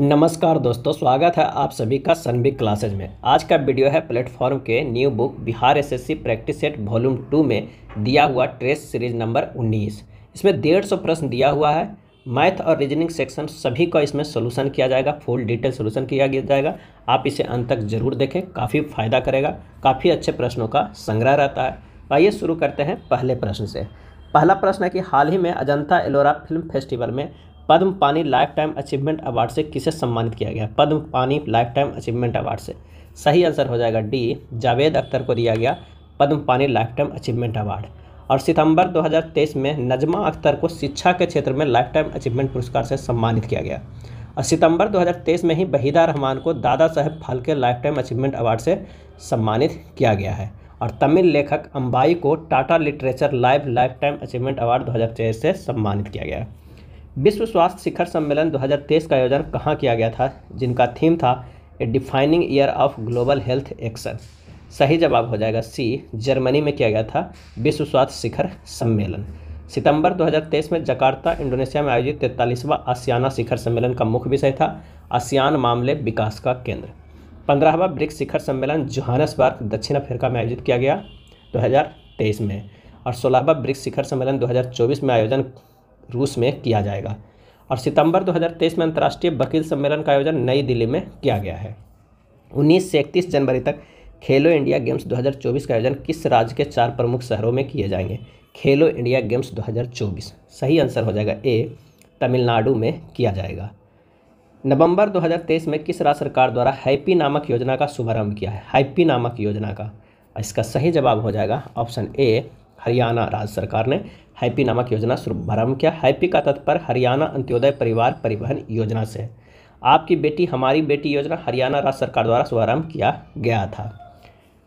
नमस्कार दोस्तों स्वागत है आप सभी का सनबिक क्लासेज में आज का वीडियो है प्लेटफॉर्म के new book Bihar SSC practice set volume two में दिया हुआ ट्रेस सीरीज नंबर 19 इसमें डेढ़ सौ प्रश्न दिया हुआ है मैथ और रीजनिंग सेक्शन सभी का इसमें सोल्यूशन किया जाएगा फुल डिटेल सोल्यूशन किया जाएगा आप इसे अंत तक जरूर देखें काफ़ी फायदा करेगा काफ़ी अच्छे प्रश्नों का संग्रह रहता है आइए शुरू करते हैं पहले प्रश्न से पहला प्रश्न है कि हाल ही में अजंता एलोरा फिल्म फेस्टिवल में पद्म पानी लाइफ टाइम अचीवमेंट अवार्ड से किसे सम्मानित किया गया पद्म पानी लाइफ टाइम अचीवमेंट अवार्ड से सही आंसर हो जाएगा डी जावेद अख्तर को दिया गया पद्म पानी लाइफ टाइम अचीवमेंट अवार्ड और सितंबर 2023 में नजमा अख्तर को शिक्षा के क्षेत्र में लाइफ टाइम अचीवमेंट पुरस्कार से सम्मानित किया गया और सितंबर 2023 में ही बहीदा रहमान को Dada Saheb Phalke lifetime achievement award से सम्मानित किया गया है और तमिल लेखक अंबाई को Tata literature live lifetime achievement award दो से सम्मानित किया गया है विश्व स्वास्थ्य शिखर सम्मेलन 2023 का आयोजन कहाँ किया गया था जिनका थीम था a defining year of global health action सही जवाब हो जाएगा सी जर्मनी में किया गया था विश्व स्वास्थ्य शिखर सम्मेलन सितंबर 2023 में जकार्ता इंडोनेशिया में आयोजित तैंतालीसवां आसियाना शिखर सम्मेलन का मुख्य विषय था आसियान मामले विकास का केंद्र पंद्रहवा ब्रिक्स शिखर सम्मेलन जोहानसबर्ग दक्षिण अफ्रीका में आयोजित किया गया 2023 में और सोलहवा ब्रिक्स शिखर सम्मेलन 2024 में आयोजन रूस में किया जाएगा और सितंबर 2023 में अंतर्राष्ट्रीय वकील सम्मेलन का आयोजन नई दिल्ली में किया गया है उन्नीस से इकतीस जनवरी तक खेलो इंडिया गेम्स 2024 का आयोजन किस राज्य के चार प्रमुख शहरों में किए जाएंगे खेलो इंडिया गेम्स 2024 सही आंसर हो जाएगा ए तमिलनाडु में किया जाएगा नवंबर 2023 में किस राज्य सरकार द्वारा हैप्पी नामक योजना का शुभारंभ किया है हैप्पी नामक योजना का इसका सही जवाब हो जाएगा ऑप्शन ए हरियाणा राज्य सरकार ने हैप्पी नामक योजना शुभारंभ किया हैप्पी का तत्पर हरियाणा अंत्योदय परिवार परिवहन योजना से आपकी बेटी हमारी बेटी योजना हरियाणा राज्य सरकार द्वारा शुभारंभ किया गया था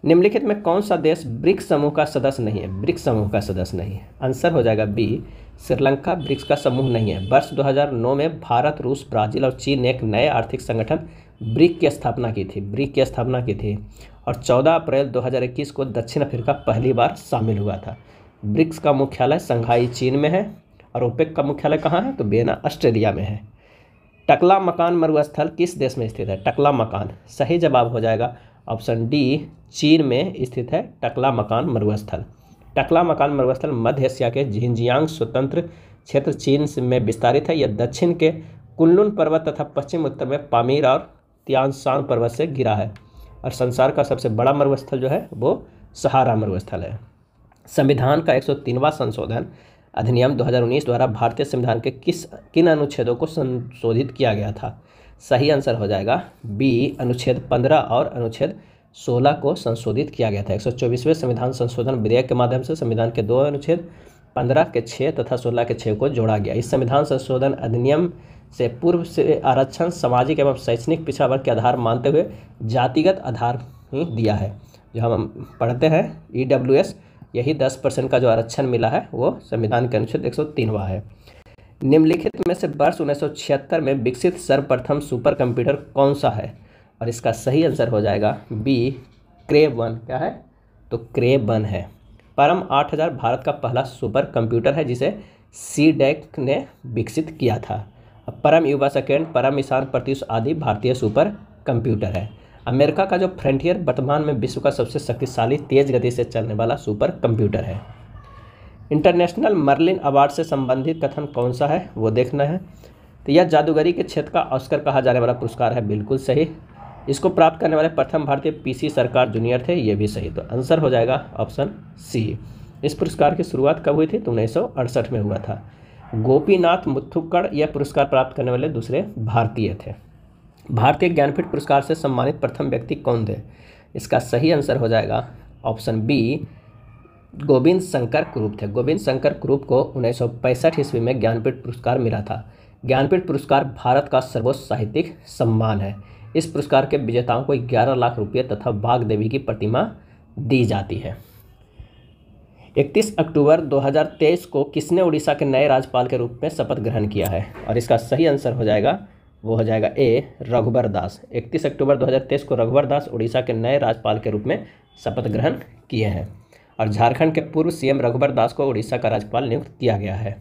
निम्नलिखित में कौन सा देश ब्रिक्स समूह का सदस्य नहीं है ब्रिक्स समूह का सदस्य नहीं है आंसर हो जाएगा बी श्रीलंका ब्रिक्स का समूह नहीं है वर्ष 2009 में भारत रूस ब्राजील और चीन ने एक नए आर्थिक संगठन ब्रिक की स्थापना की थी ब्रिक की स्थापना की थी और 14 अप्रैल 2021 को दक्षिण अफ्रीका पहली बार शामिल हुआ था ब्रिक्स का मुख्यालय संघाई चीन में है और ओपेक का मुख्यालय कहाँ है तो बेना ऑस्ट्रेलिया में है टकला मकान मरुस्थल किस देश में स्थित है टकला मकान सही जवाब हो जाएगा ऑप्शन डी चीन में स्थित है टकला मकान मरुस्थल टकला मकान मरुस्थल मध्य एशिया के झिंजियांग स्वतंत्र क्षेत्र चीन में विस्तारित है यह दक्षिण के कुल्लुन पर्वत तथा पश्चिम उत्तर में पामीर और तियानसांग पर्वत से घिरा है और संसार का सबसे बड़ा मरुस्थल जो है वो सहारा मरुस्थल है संविधान का एक संशोधन अधिनियम 2019 द्वारा भारतीय संविधान के किस किन अनुच्छेदों को संशोधित किया गया था सही आंसर हो जाएगा बी अनुच्छेद 15 और अनुच्छेद 16 को संशोधित किया गया था एक संविधान संशोधन विधेयक के माध्यम से संविधान के दो अनुच्छेद 15 के 6 तथा 16 के 6 को जोड़ा गया इस संविधान संशोधन अधिनियम से पूर्व से आरक्षण सामाजिक एवं शैक्षणिक पिछड़ा वर्ग के आधार मानते हुए जातिगत आधार ही दिया है जो हम पढ़ते हैं ई डब्ल्यू एस यही दस परसेंट का जो आरक्षण मिला है वो संविधान के अनुच्छेद एक सौ है निम्नलिखित में से वर्ष उन्नीस में विकसित सर्वप्रथम सुपर कंप्यूटर कौन सा है और इसका सही आंसर हो जाएगा बी क्रे वन क्या है तो क्रे वन है परम 8000 भारत का पहला सुपर कंप्यूटर है जिसे सी डेक ने विकसित किया था परम युवा सेकेंड परम ईशान प्रतिश आदि भारतीय सुपर कंप्यूटर है अमेरिका का जो फ्रंटियर वर्तमान में विश्व का सबसे शक्तिशाली तेज़ गति से चलने वाला सुपर कंप्यूटर है इंटरनेशनल मर्लिन अवार्ड से संबंधित कथन कौन सा है वो देखना है तो यह जादूगरी के क्षेत्र का ऑस्कर कहा जाने वाला पुरस्कार है बिल्कुल सही इसको प्राप्त करने वाले प्रथम भारतीय पी सरकार जूनियर थे ये भी सही तो आंसर हो जाएगा ऑप्शन सी इस पुरस्कार की शुरुआत कब हुई थी तो उन्नीस में हुआ था गोपीनाथ मुथुक्कड़ यह पुरस्कार प्राप्त करने वाले दूसरे भारतीय थे भारतीय ज्ञानपीठ पुरस्कार से सम्मानित प्रथम व्यक्ति कौन थे इसका सही आंसर हो जाएगा ऑप्शन बी गोविंद शंकर क्रूप थे गोविंद शंकर क्रूप को उन्नीस ईस्वी में ज्ञानपीठ पुरस्कार मिला था ज्ञानपीठ पुरस्कार भारत का सर्वोच्च साहित्यिक सम्मान है इस पुरस्कार के विजेताओं को 11 लाख रुपये तथा बाघ देवी की प्रतिमा दी जाती है 31 अक्टूबर 2023 को किसने उड़ीसा के नए राज्यपाल के रूप में शपथ ग्रहण किया है और इसका सही आंसर हो जाएगा वो हो जाएगा ए रघुबर दास इकतीस अक्टूबर 2023 को रघुबर दास उड़ीसा के नए राज्यपाल के रूप में शपथ ग्रहण किए हैं और झारखंड के पूर्व सीएम रघुबर दास को उड़ीसा का राज्यपाल नियुक्त किया गया है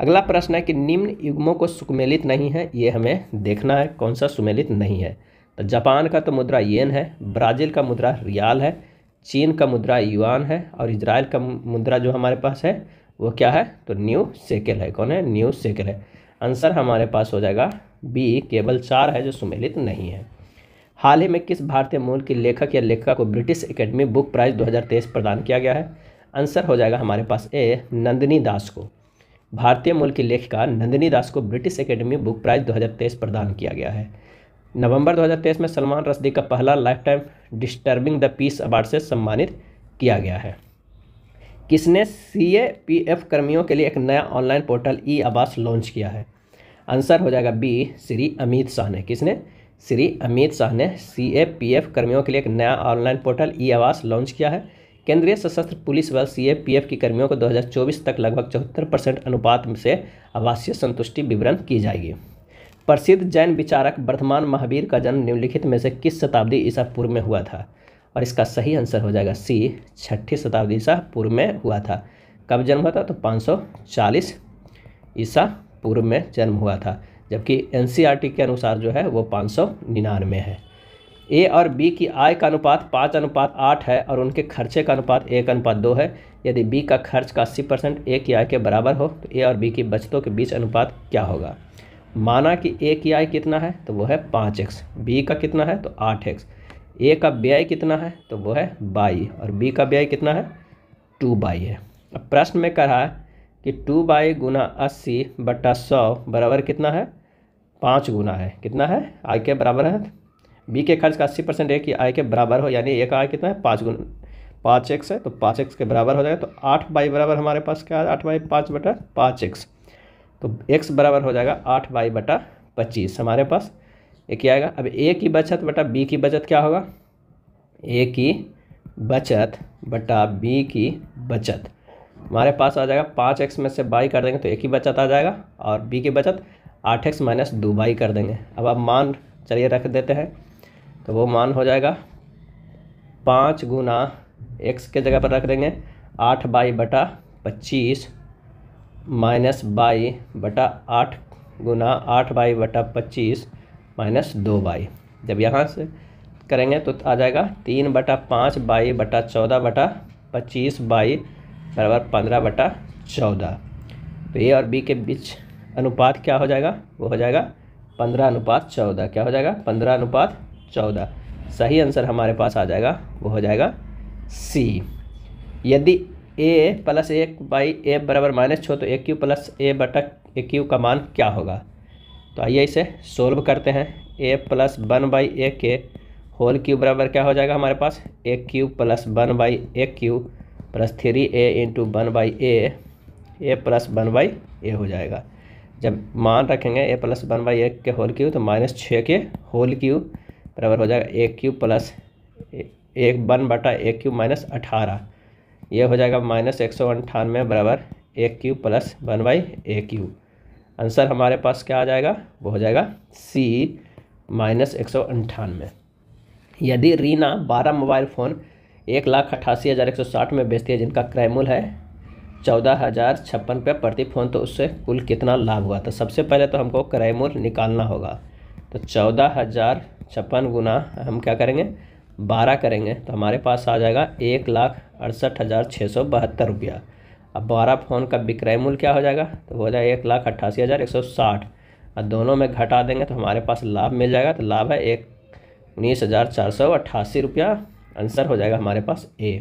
अगला प्रश्न है कि निम्न युग्मों को सुमेलित नहीं है ये हमें देखना है कौन सा सुमेलित नहीं है तो जापान का तो मुद्रा येन है ब्राज़ील का मुद्रा रियाल है चीन का मुद्रा युआन है और इसराइल का मुद्रा जो हमारे पास है वो क्या है तो न्यू सेकेल है कौन है न्यू सेकेल है आंसर हमारे पास हो जाएगा बी केवल चार है जो सुमेलित नहीं है हाल ही में किस भारतीय मूल के लेखक या लेखिका को ब्रिटिश एकेडमी बुक प्राइज 2023 प्रदान किया गया है आंसर हो जाएगा हमारे पास ए नंदिनी दास को भारतीय मूल की लेखिका नंदिनी दास को ब्रिटिश एकेडमी बुक प्राइज 2023 प्रदान किया गया है नवंबर 2023 में सलमान रशदी का पहला lifetime disturbing the peace award से सम्मानित किया गया है किसने सी ए कर्मियों के लिए एक नया ऑनलाइन पोर्टल ई आवास लॉन्च किया है आंसर हो जाएगा बी श्री अमित शाह ने किसने श्री अमित शाह ने सी ए पी एफ कर्मियों के लिए एक नया ऑनलाइन पोर्टल ई आवास लॉन्च किया है केंद्रीय सशस्त्र पुलिस बल सी ए पी एफ की कर्मियों को 2024 तक लगभग चौहत्तर परसेंट अनुपात से आवासीय संतुष्टि विवरण की जाएगी प्रसिद्ध जैन विचारक वर्धमान महावीर का जन्म निम्नलिखित में से किस शताब्दी ईसा पूर्व में हुआ था और इसका सही आंसर हो जाएगा सी छठी शताब्दी ईसा पूर्व में हुआ था कब जन्म हुआ था तो पाँच ईसा पूर्व में जन्म हुआ था जबकि एन e के अनुसार जो है वो पाँच है ए और बी की आय का अनुपात पाँच अनुपात आठ है और उनके खर्चे का अनुपात एक अनुपात दो है यदि बी का खर्च का अस्सी परसेंट ए की आय के बराबर हो तो ए और बी की बचतों के बीच अनुपात क्या होगा माना कि ए की आय कितना है तो वो है पाँच एक्स बी का कितना है तो आठ एक्स ए का व्यय कितना है तो वो है बाई और बी का व्यय कितना है टू बाई है अब प्रश्न में कह रहा है कि टू बाई गुना अस्सी बटा सौ बराबर कितना है पाँच गुना है कितना है आई के बराबर है बी के खर्च का अस्सी परसेंट है कि आई के बराबर हो यानी ए का आई कितना है पाँच गुना पाँच एक्स है तो पाँच एक्स के बराबर हो जाएगा तो आठ बाई बराबर हमारे पास क्या है आठ बाई पाँच बटा पाँच एक्स तो एक्स बराबर हो जाएगा आठ बाई बटा पच्चीस हमारे पास ये क्या आएगा अब ए की बचत बटा बी की बचत क्या होगा ए की बचत बटा बी की बचत हमारे पास आ जाएगा पाँच एक्स में से बाई कर देंगे तो एक ही बचत आ जाएगा और बी की बचत आठ एक्स माइनस दो बाई कर देंगे अब आप मान चलिए रख देते हैं तो वो मान हो जाएगा पाँच गुना एक्स के जगह पर रख देंगे आठ बाई बटा पच्चीस माइनस बाई बटा आठ गुना आठ बाई बटा पच्चीस माइनस दो बाई जब यहाँ से करेंगे तो आ जाएगा तीन बटा पाँच बाई बटा चौदह बटा पच्चीस बाई बराबर पंद्रह बटा चौदह तो ए और बी के बीच अनुपात क्या हो जाएगा वो हो जाएगा पंद्रह अनुपात चौदह क्या हो जाएगा पंद्रह अनुपात चौदह सही आंसर हमारे पास आ जाएगा वो हो जाएगा सी यदि ए प्लस एक बाई ए बराबर माइनस छः तो ए क्यू प्लस ए बटा ए क्यू का मान क्या होगा तो आइए इसे सोल्व करते हैं A plus one by A के होल क्यू बराबर क्या हो जाएगा हमारे पास A cube plus one by A cube plus three A into one by A A plus one by A हो जाएगा जब मान रखेंगे A plus one by A के होल क्यू तो माइनस छः के होल क्यू बराबर हो जाएगा एक क्यू प्लस एक वन बटा एक क्यू माइनस अठारह ये हो जाएगा माइनस एक सौ अंठानवे बराबर एक cube plus one by A cube answer हमारे पास क्या आ जाएगा वो हो जाएगा सी माइनस एक सौ अंठानवे यदि रीना बारह मोबाइल फ़ोन एक लाख अट्ठासी हज़ार एक सौ साठ में बेचती है जिनका क्रय मूल है चौदह हज़ार छप्पन रुपये प्रति फ़ोन तो उससे कुल कितना लाभ हुआ तो सबसे पहले तो हमको क्रय मूल निकालना होगा तो चौदह हज़ार छप्पन गुना हम क्या करेंगे बारह करेंगे तो हमारे पास आ जाएगा एक लाख अड़सठ हज़ार छः सौ बहत्तर रुपया अब बारह फ़ोन का विक्रय मूल्य क्या हो जाएगा तो हो जाएगा एक लाख अट्ठासी हज़ार एक सौ साठ और दोनों में घटा देंगे तो हमारे पास लाभ मिल जाएगा तो लाभ है एक उन्नीस हज़ार चार सौ अट्ठासी रुपया आंसर हो जाएगा हमारे पास ए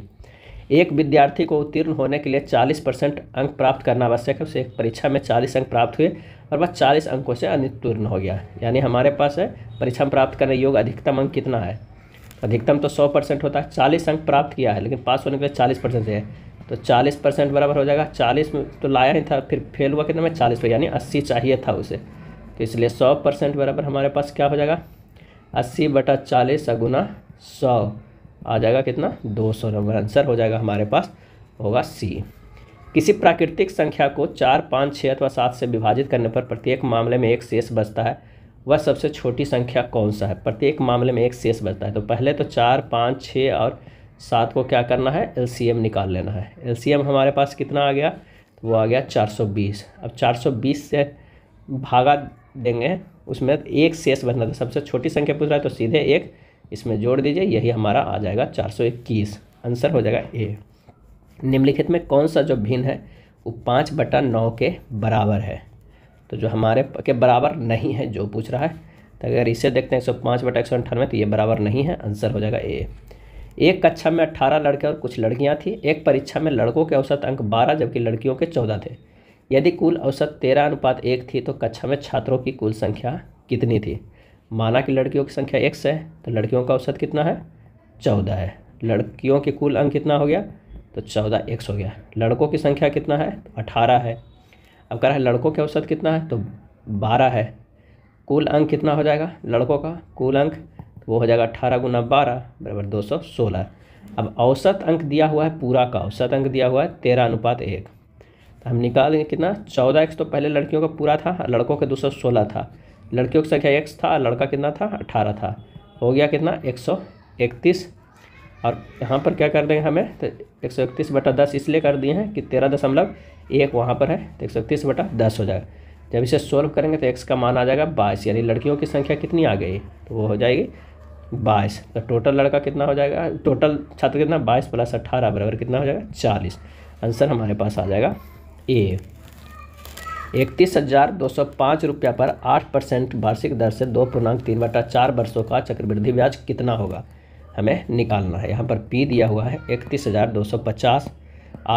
एक विद्यार्थी को उत्तीर्ण होने के लिए 40 परसेंट अंक प्राप्त करना आवश्यक है उसे परीक्षा में 40 अंक प्राप्त हुए और वह 40 अंकों से अनुत्तीर्ण हो गया यानी हमारे पास है परीक्षा में प्राप्त करने योग अधिकतम अंक कितना है अधिकतम तो 100 परसेंट होता है चालीस अंक प्राप्त किया है लेकिन पास होने के लिए चालीस परसेंट है तो चालीस परसेंट बराबर हो जाएगा चालीस में तो लाया ही था फिर फेल हुआ कितना में पर यानी अस्सी चाहिए था उसे तो इसलिए सौ परसेंट बराबर हमारे पास क्या हो जाएगा अस्सी बटा चालीस अगुना सौ आ जाएगा कितना 200 नंबर आंसर हो जाएगा हमारे पास होगा सी किसी प्राकृतिक संख्या को चार पाँच छः अथवा सात से विभाजित करने पर प्रत्येक मामले में एक शेष बचता है वह सबसे छोटी संख्या कौन सा है प्रत्येक मामले में एक शेष बचता है तो पहले तो चार पाँच छः और सात को क्या करना है एल निकाल लेना है एल हमारे पास कितना आ गया तो वो आ गया 420 अब 420 से भागा देंगे उसमें एक शेष बचना था तो सबसे छोटी संख्या पूछ रहा है तो सीधे एक इसमें जोड़ दीजिए यही हमारा आ जाएगा चार आंसर हो जाएगा ए निम्नलिखित में कौन सा जो भिन्न है वो पाँच बटा नौ के बराबर है तो जो हमारे के बराबर नहीं है जो पूछ रहा है तो अगर इसे देखते हैं एक सौ पाँच बटा एक सौ अंठानवे तो ये बराबर नहीं है आंसर हो जाएगा ए एक कक्षा में अट्ठारह लड़के और कुछ लड़कियां थी एक परीक्षा में लड़कों के औसत अंक बारह जबकि लड़कियों के चौदह थे यदि कुल औसत तेरह अनुपात एक थी तो कक्षा में छात्रों की कुल संख्या कितनी थी माना कि लड़कियों की संख्या एक्स है तो लड़कियों का औसत कितना है चौदह है लड़कियों के कुल अंक कितना हो गया तो चौदह एक्स हो गया लड़कों की संख्या कितना है अठारह है अब कह रहा है लड़कों के औसत कितना है तो बारह है कुल अंक कितना हो जाएगा लड़कों का कुल अंक तो वो हो जाएगा अट्ठारह गुना बारह बराबर दो सौ सोलह अब औसत अंक दिया हुआ है पूरा का औसत अंक दिया हुआ है तेरह अनुपात एक तो हम निकालेंगे कितना चौदह एक्स तो पहले लड़कियों का पूरा था लड़कों का दो सौ सोलह था लड़कियों की संख्या एक था और लड़का कितना था अट्ठारह था हो गया कितना एक सौ इकतीस और यहाँ पर क्या कर देंगे हमें तो एक सौ इकतीस बटा दस इसलिए कर दिए हैं कि तेरह दशमलव एक वहाँ पर है तो एक सौ इकतीस बटा दस हो जाएगा जब इसे सोल्व करेंगे तो एक्स का मान आ जाएगा बाईस यानी लड़कियों की संख्या कितनी आ गई तो वो हो जाएगी बाईस तो टोटल लड़का कितना हो जाएगा टोटल छात्र कितना बाईस प्लस अट्ठारह बराबर कितना हो जाएगा चालीस आंसर हमारे पास आ जाएगा ए इकतीस हज़ार दो सौ पाँच रुपया पर आठ परसेंट वार्षिक दर से दो पूर्णांक तीन बटा चार वर्षों का चक्रवृद्धि ब्याज कितना होगा हमें निकालना है यहाँ पर पी दिया हुआ है इकतीस हज़ार दो सौ पचास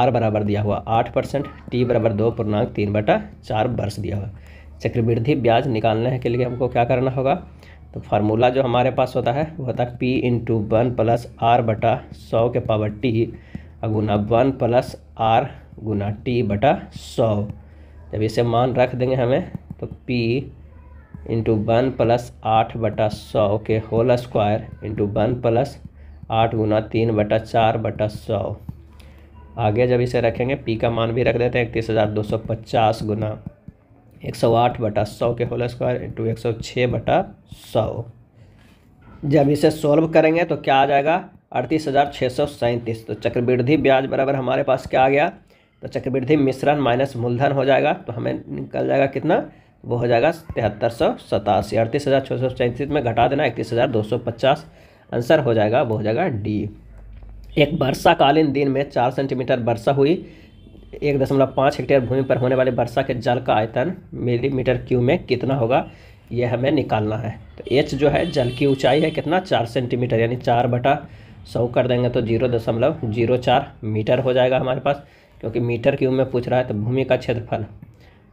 आर बराबर दिया हुआ आठ परसेंट टी बराबर दो पूर्णांक तीन बटा चार वर्ष दिया हुआ चक्रवृद्धि ब्याज निकालने के लिए हमको क्या करना होगा तो फार्मूला जो हमारे पास होता है वो होता है P into one plus R बटा सौ के पावर टी गुना वन प्लस आर गुना टी बटा सौ जब इसे मान रख देंगे हमें तो पी इंटू वन प्लस आठ बटा सौ के whole square into one plus आठ गुना तीन बटा चार बटा सौ आगे जब इसे रखेंगे पी का मान भी रख देते हैं इकतीस हज़ार दो सौ पचास गुना एक सौ आठ बटा सौ के होल स्क्वायर इंटू एक सौ छः बटा सौ जब इसे सॉल्व करेंगे तो क्या आ जाएगा अड़तीस हज़ार छः सौ सैंतीस तो चक्रवृद्धि ब्याज बराबर हमारे पास क्या आ गया तो चक्रवृद्धि मिश्रण माइनस मूलधन हो जाएगा तो हमें निकल जाएगा कितना वो हो जाएगा तिहत्तर सौ सतासी अड़तीस हज़ार छः सौ सैंतीस में घटा देना इकतीस हज़ार दो सौ पचास आंसर हो जाएगा वो हो जाएगा डी एक वर्षाकालीन दिन में चार सेंटीमीटर वर्षा हुई एक दशमलव पाँच हेक्टेयर भूमि पर होने वाले वर्षा के जल का आयतन मिलीमीटर क्यू में कितना होगा ये हमें निकालना है तो एच जो है जल की ऊंचाई है कितना चार सेंटीमीटर यानी चार बटा सौ कर देंगे तो जीरो दशमलव जीरो चार मीटर हो जाएगा हमारे पास क्योंकि मीटर क्यूब में पूछ रहा है तो भूमि का क्षेत्रफल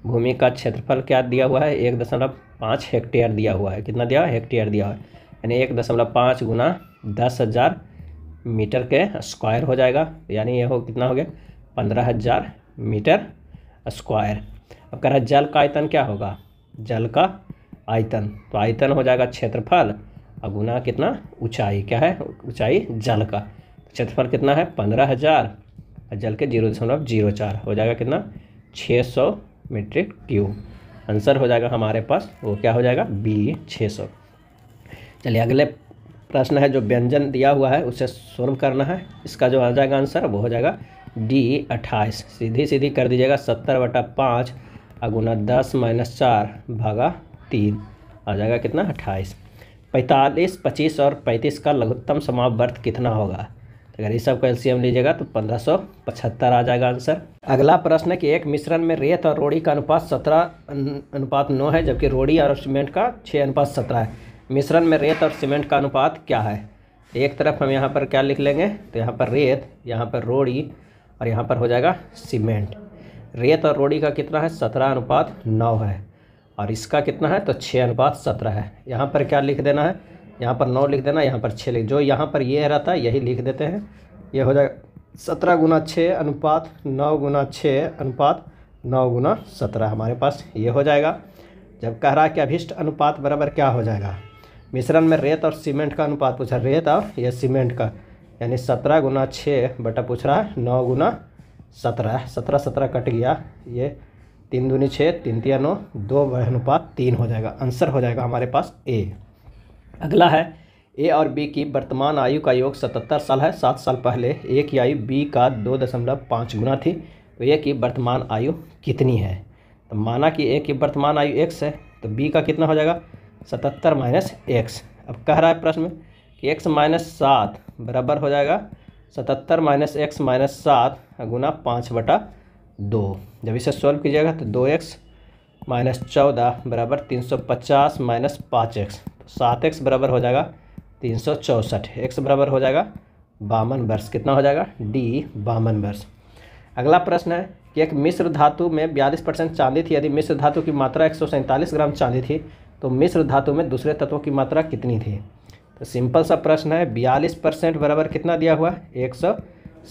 भूमि का क्षेत्रफल क्या दिया हुआ है एक दशमलव पाँच हेक्टेयर दिया हुआ है कितना दिया हुआ हेक्टेयर दिया हुआ है यानी एक दशमलव पाँच गुना दस हज़ार मीटर के स्क्वायर हो जाएगा यानी ये हो कितना हो गया पंद्रह हज़ार मीटर स्क्वायर अब कह रहा है जल का आयतन क्या होगा जल का आयतन तो आयतन हो जाएगा क्षेत्रफल और गुना कितना ऊंचाई क्या है ऊंचाई जल का तो क्षेत्रफल कितना है पंद्रह हज़ार और जल के जीरो दशमलव जीरो चार हो जाएगा कितना छः सौ मीट्रिक क्यूब आंसर हो जाएगा हमारे पास वो क्या हो जाएगा बी छः सौ चलिए अगले प्रश्न है जो व्यंजन दिया हुआ है उसे सोल्व करना है इसका जो आ जाएगा आंसर वो हो जाएगा डी अट्ठाईस सीधी सीधी कर दीजिएगा सत्तर बटा पाँच अगुना दस माइनस चार भागा तीन आ जाएगा कितना अट्ठाईस पैंतालीस पच्चीस और पैंतीस का लघुत्तम समावर्त कितना होगा अगर ये सब का एलसीएम लीजिएगा तो पंद्रह आ जाएगा आंसर अगला प्रश्न है कि एक मिश्रण में रेत और रोड़ी का अनुपात सत्रह अनुपात नौ है जबकि रोड़ी और सीमेंट का छः अनुपात सत्रह है मिश्रण में रेत और सीमेंट का अनुपात क्या है एक तरफ हम यहाँ पर क्या लिख लेंगे तो यहाँ पर रेत यहाँ पर रोड़ी और यहाँ पर हो जाएगा सीमेंट रेत और रोड़ी का कितना है सत्रह अनुपात नौ है और इसका कितना है तो छः अनुपात सत्रह है यहाँ पर क्या लिख देना है यहाँ पर नौ लिख देना यहाँ पर छः लिख जो यहाँ पर ये रहता है यही लिख देते हैं ये हो जाएगा सत्रह गुना छः अनुपात नौ गुना छः अनुपात नौ गुना सत्रह हमारे पास ये हो जाएगा जब कह रहा कि अभिष्ट अनुपात बराबर क्या हो जाएगा मिश्रण में रेत और सीमेंट का अनुपात पूछा रेत और यह सीमेंट का यानी सत्रह गुना छः बटा पूछ रहा है नौ गुना सत्रह सत्रह सत्रह कट गया ये तीन दूनी छः तीन तिया नौ दो अनुपात तीन हो जाएगा आंसर हो जाएगा हमारे पास ए अगला है ए और बी की वर्तमान आयु का योग सतहत्तर साल है सात साल पहले ए की आयु बी का दो दशमलव पाँच गुना थी तो ए की वर्तमान आयु कितनी है तो माना कि ए की वर्तमान आयु एक्स है तो बी का कितना हो जाएगा सतहत्तर माइनस एक्स अब कह रहा है प्रश्न में कि एक्स माइनस सात बराबर हो जाएगा सतहत्तर माइनस एक्स माइनस सात गुना पाँच बटा दो जब इसे सॉल्व कीजिएगा तो दो एक्स माइनस चौदह बराबर तीन सौ पचास माइनस पाँच एक्स सात एक्स बराबर हो जाएगा तीन सौ चौंसठ एक्स बराबर हो जाएगा बावन वर्ष कितना हो जाएगा डी बावन वर्ष अगला प्रश्न है कि एक मिश्र धातु में बयालीस परसेंट चांदी थी यदि मिश्र धातु की मात्रा एक ग्राम चांदी थी तो मिश्र धातु में दूसरे तत्वों की मात्रा कितनी थी तो सिंपल सा प्रश्न है बयालीस परसेंट बराबर कितना दिया हुआ एक सौ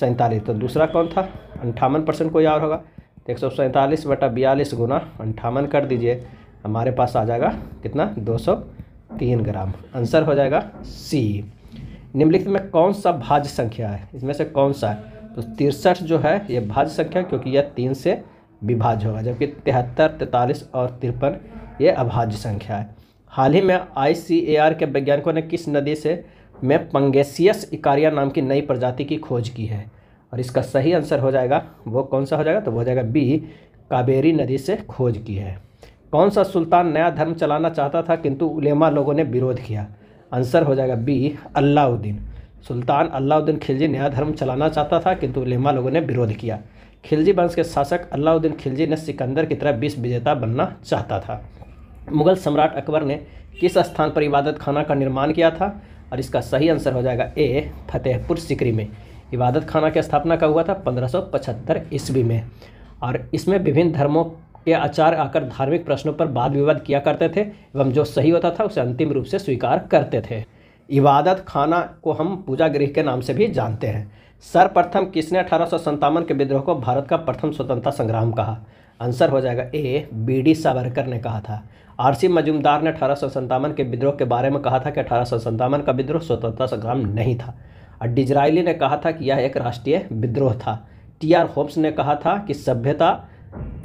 सैंतालीस तो दूसरा कौन था अंठावन परसेंट कोई और होगा तो एक सौ सैंतालीस बटा बयालीस गुना अंठावन कर दीजिए हमारे पास आ जाएगा कितना दो सौ तीन ग्राम आंसर हो जाएगा सी निम्नलिखित में कौन सा भाज्य संख्या है इसमें से कौन सा है तो तिरसठ जो है ये भाज्य संख्या क्योंकि यह तीन से विभाज्य होगा जबकि तिहत्तर तैंतालीस और तिरपन ये अभाज्य संख्या है हाल ही में आईसीएआर के वैज्ञानिकों ने किस नदी से में पंगेसियस इकारिया नाम की नई प्रजाति की खोज की है और इसका सही आंसर हो जाएगा वो कौन सा हो जाएगा तो वो हो जाएगा बी कावेरी नदी से खोज की है कौन सा सुल्तान नया धर्म चलाना चाहता था किंतु उलेमा लोगों ने विरोध किया आंसर हो जाएगा बी अलाउद्दीन सुल्तान अलाउद्दीन खिलजी नया धर्म चलाना चाहता था किंतु उलेमा लोगों ने विरोध किया खिलजी वंश के शासक अलाउद्दीन खिलजी ने सिकंदर की तरह विश्व विजेता बनना चाहता था मुगल सम्राट अकबर ने किस स्थान पर इबादत खाना का निर्माण किया था और इसका सही आंसर हो जाएगा ए फतेहपुर सिकरी में इबादत खाना की स्थापना का हुआ था 1575 ईस्वी में और इसमें विभिन्न धर्मों के आचार्य आकर धार्मिक प्रश्नों पर वाद विवाद किया करते थे एवं जो सही होता था उसे अंतिम रूप से स्वीकार करते थे इबादत खाना को हम पूजा गृह के नाम से भी जानते हैं सर्वप्रथम किसने अठारह के विद्रोह को भारत का प्रथम स्वतंत्रता संग्राम कहा आंसर हो जाएगा ए बी डी सावरकर ने कहा था आरसी मजुमदार ने अठारह के विद्रोह के बारे में कहा था कि अठारह का विद्रोह स्वतंत्रता संग्राम नहीं था और डिजराइली ने कहा था कि यह एक राष्ट्रीय विद्रोह था टी आर होप्स ने कहा था कि सभ्यता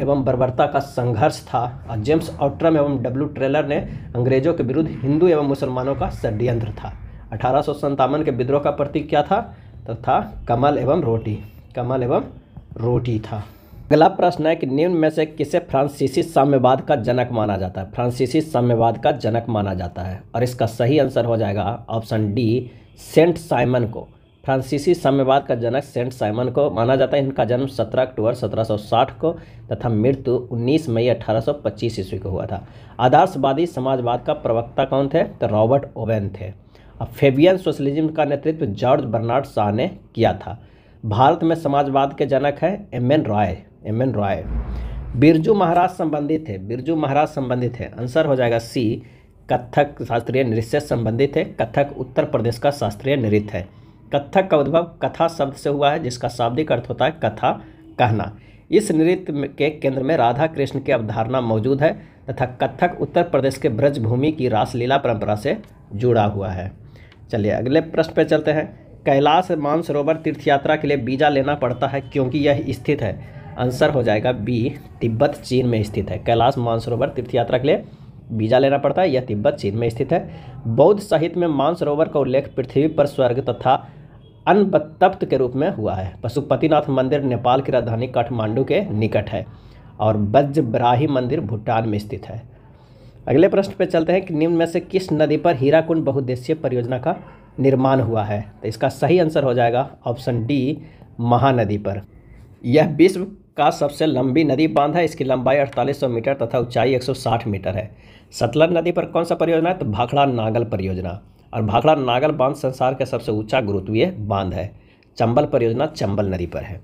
एवं बर्बरता का संघर्ष था और जेम्स ऑट्रम एवं डब्ल्यू ट्रेलर ने अंग्रेजों के विरुद्ध हिंदू एवं मुसलमानों का षड्यंत्र था अठारह के विद्रोह का प्रतीक क्या था तो था कमल एवं रोटी कमल एवं रोटी था अगला प्रश्न है कि निम्न में से किसे फ्रांसीसी साम्यवाद का जनक माना जाता है फ्रांसीसी साम्यवाद का जनक माना जाता है और इसका सही आंसर हो जाएगा ऑप्शन डी सेंट साइमन को फ्रांसीसी साम्यवाद का जनक सेंट साइमन को माना जाता है इनका जन्म 17 अक्टूबर 1760 को तथा मृत्यु 19 मई 1825 ईस्वी को हुआ था आदर्शवादी समाजवाद का प्रवक्ता कौन थे तो रॉबर्ट ओवेन थे अब फेबियन सोशलिज्म का नेतृत्व जॉर्ज बर्नार्ड शाह ने किया था भारत में समाजवाद के जनक हैं M N Roy M N Roy Birju Maharaj संबंधित थे बिरजू महाराज संबंधित थे आंसर हो जाएगा सी कथक शास्त्रीय नृत्य संबंधित है कथक उत्तर प्रदेश का शास्त्रीय नृत्य है कथक का उद्भव कथा शब्द से हुआ है जिसका शाब्दिक अर्थ होता है कथा कहना इस नृत्य के केंद्र में राधा कृष्ण की अवधारणा मौजूद है तथा कथक उत्तर प्रदेश के ब्रजभूमि की रासलीला परंपरा से जुड़ा हुआ है चलिए अगले प्रश्न पर चलते हैं कैलाश मानसरोवर तीर्थ यात्रा के लिए बीजा लेना पड़ता है क्योंकि यह स्थित है आंसर हो जाएगा बी तिब्बत चीन में स्थित है कैलाश मानसरोवर तीर्थ यात्रा के लिए बीजा लेना पड़ता है यह तिब्बत चीन में स्थित है बौद्ध साहित्य में मानसरोवर का उल्लेख पृथ्वी पर स्वर्ग तथा अनबत्तप्त के रूप में हुआ है पशुपतिनाथ मंदिर नेपाल की राजधानी काठमांडू के निकट है और बज्रब्राही मंदिर भूटान में स्थित है अगले प्रश्न पर चलते हैं कि निम्न में से किस नदी पर हीराकुंड बहुद्देशीय परियोजना का निर्माण हुआ है तो इसका सही आंसर हो जाएगा ऑप्शन डी महानदी पर यह विश्व का सबसे लंबी नदी बांध है इसकी लंबाई 4800 मीटर तथा ऊंचाई 160 मीटर है सतलज नदी पर कौन सा परियोजना है तो भाखड़ा नागल परियोजना और भाखड़ा नागल बांध संसार का सबसे ऊंचा गुरुत्वीय बांध है चंबल परियोजना चंबल नदी पर है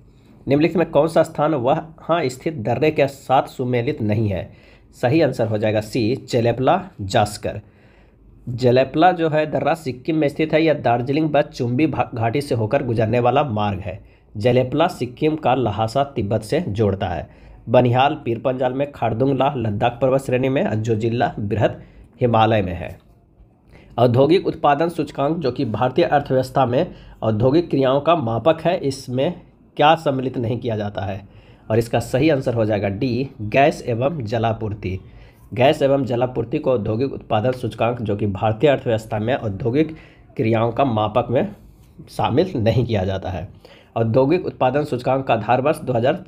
निम्नलिखित में कौन सा स्थान वह हाँ स्थित दर्रे के साथ सुमेलित नहीं है सही आंसर हो जाएगा सी जलेपला जास्कर जलेपला जो है दर्रा सिक्किम में स्थित है यह दार्जिलिंग व चुम्बी घाटी से होकर गुजरने वाला मार्ग है जलेपला सिक्किम का लहासा तिब्बत से जोड़ता है बनिहाल पीर पंजाल में खारदुंगला लद्दाख पर्वत श्रेणी में जो जिला बृहद हिमालय में है औद्योगिक उत्पादन सूचकांक जो कि भारतीय अर्थव्यवस्था में औद्योगिक क्रियाओं का मापक है इसमें क्या सम्मिलित नहीं किया जाता है और इसका सही आंसर हो जाएगा डी गैस एवं जलापूर्ति गैस एवं जलापूर्ति को औद्योगिक उत्पादन सूचकांक जो कि भारतीय अर्थव्यवस्था में औद्योगिक क्रियाओं का मापक में शामिल नहीं किया जाता है औद्योगिक उत्पादन सूचकांक का आधार वर्ष दो हज़ार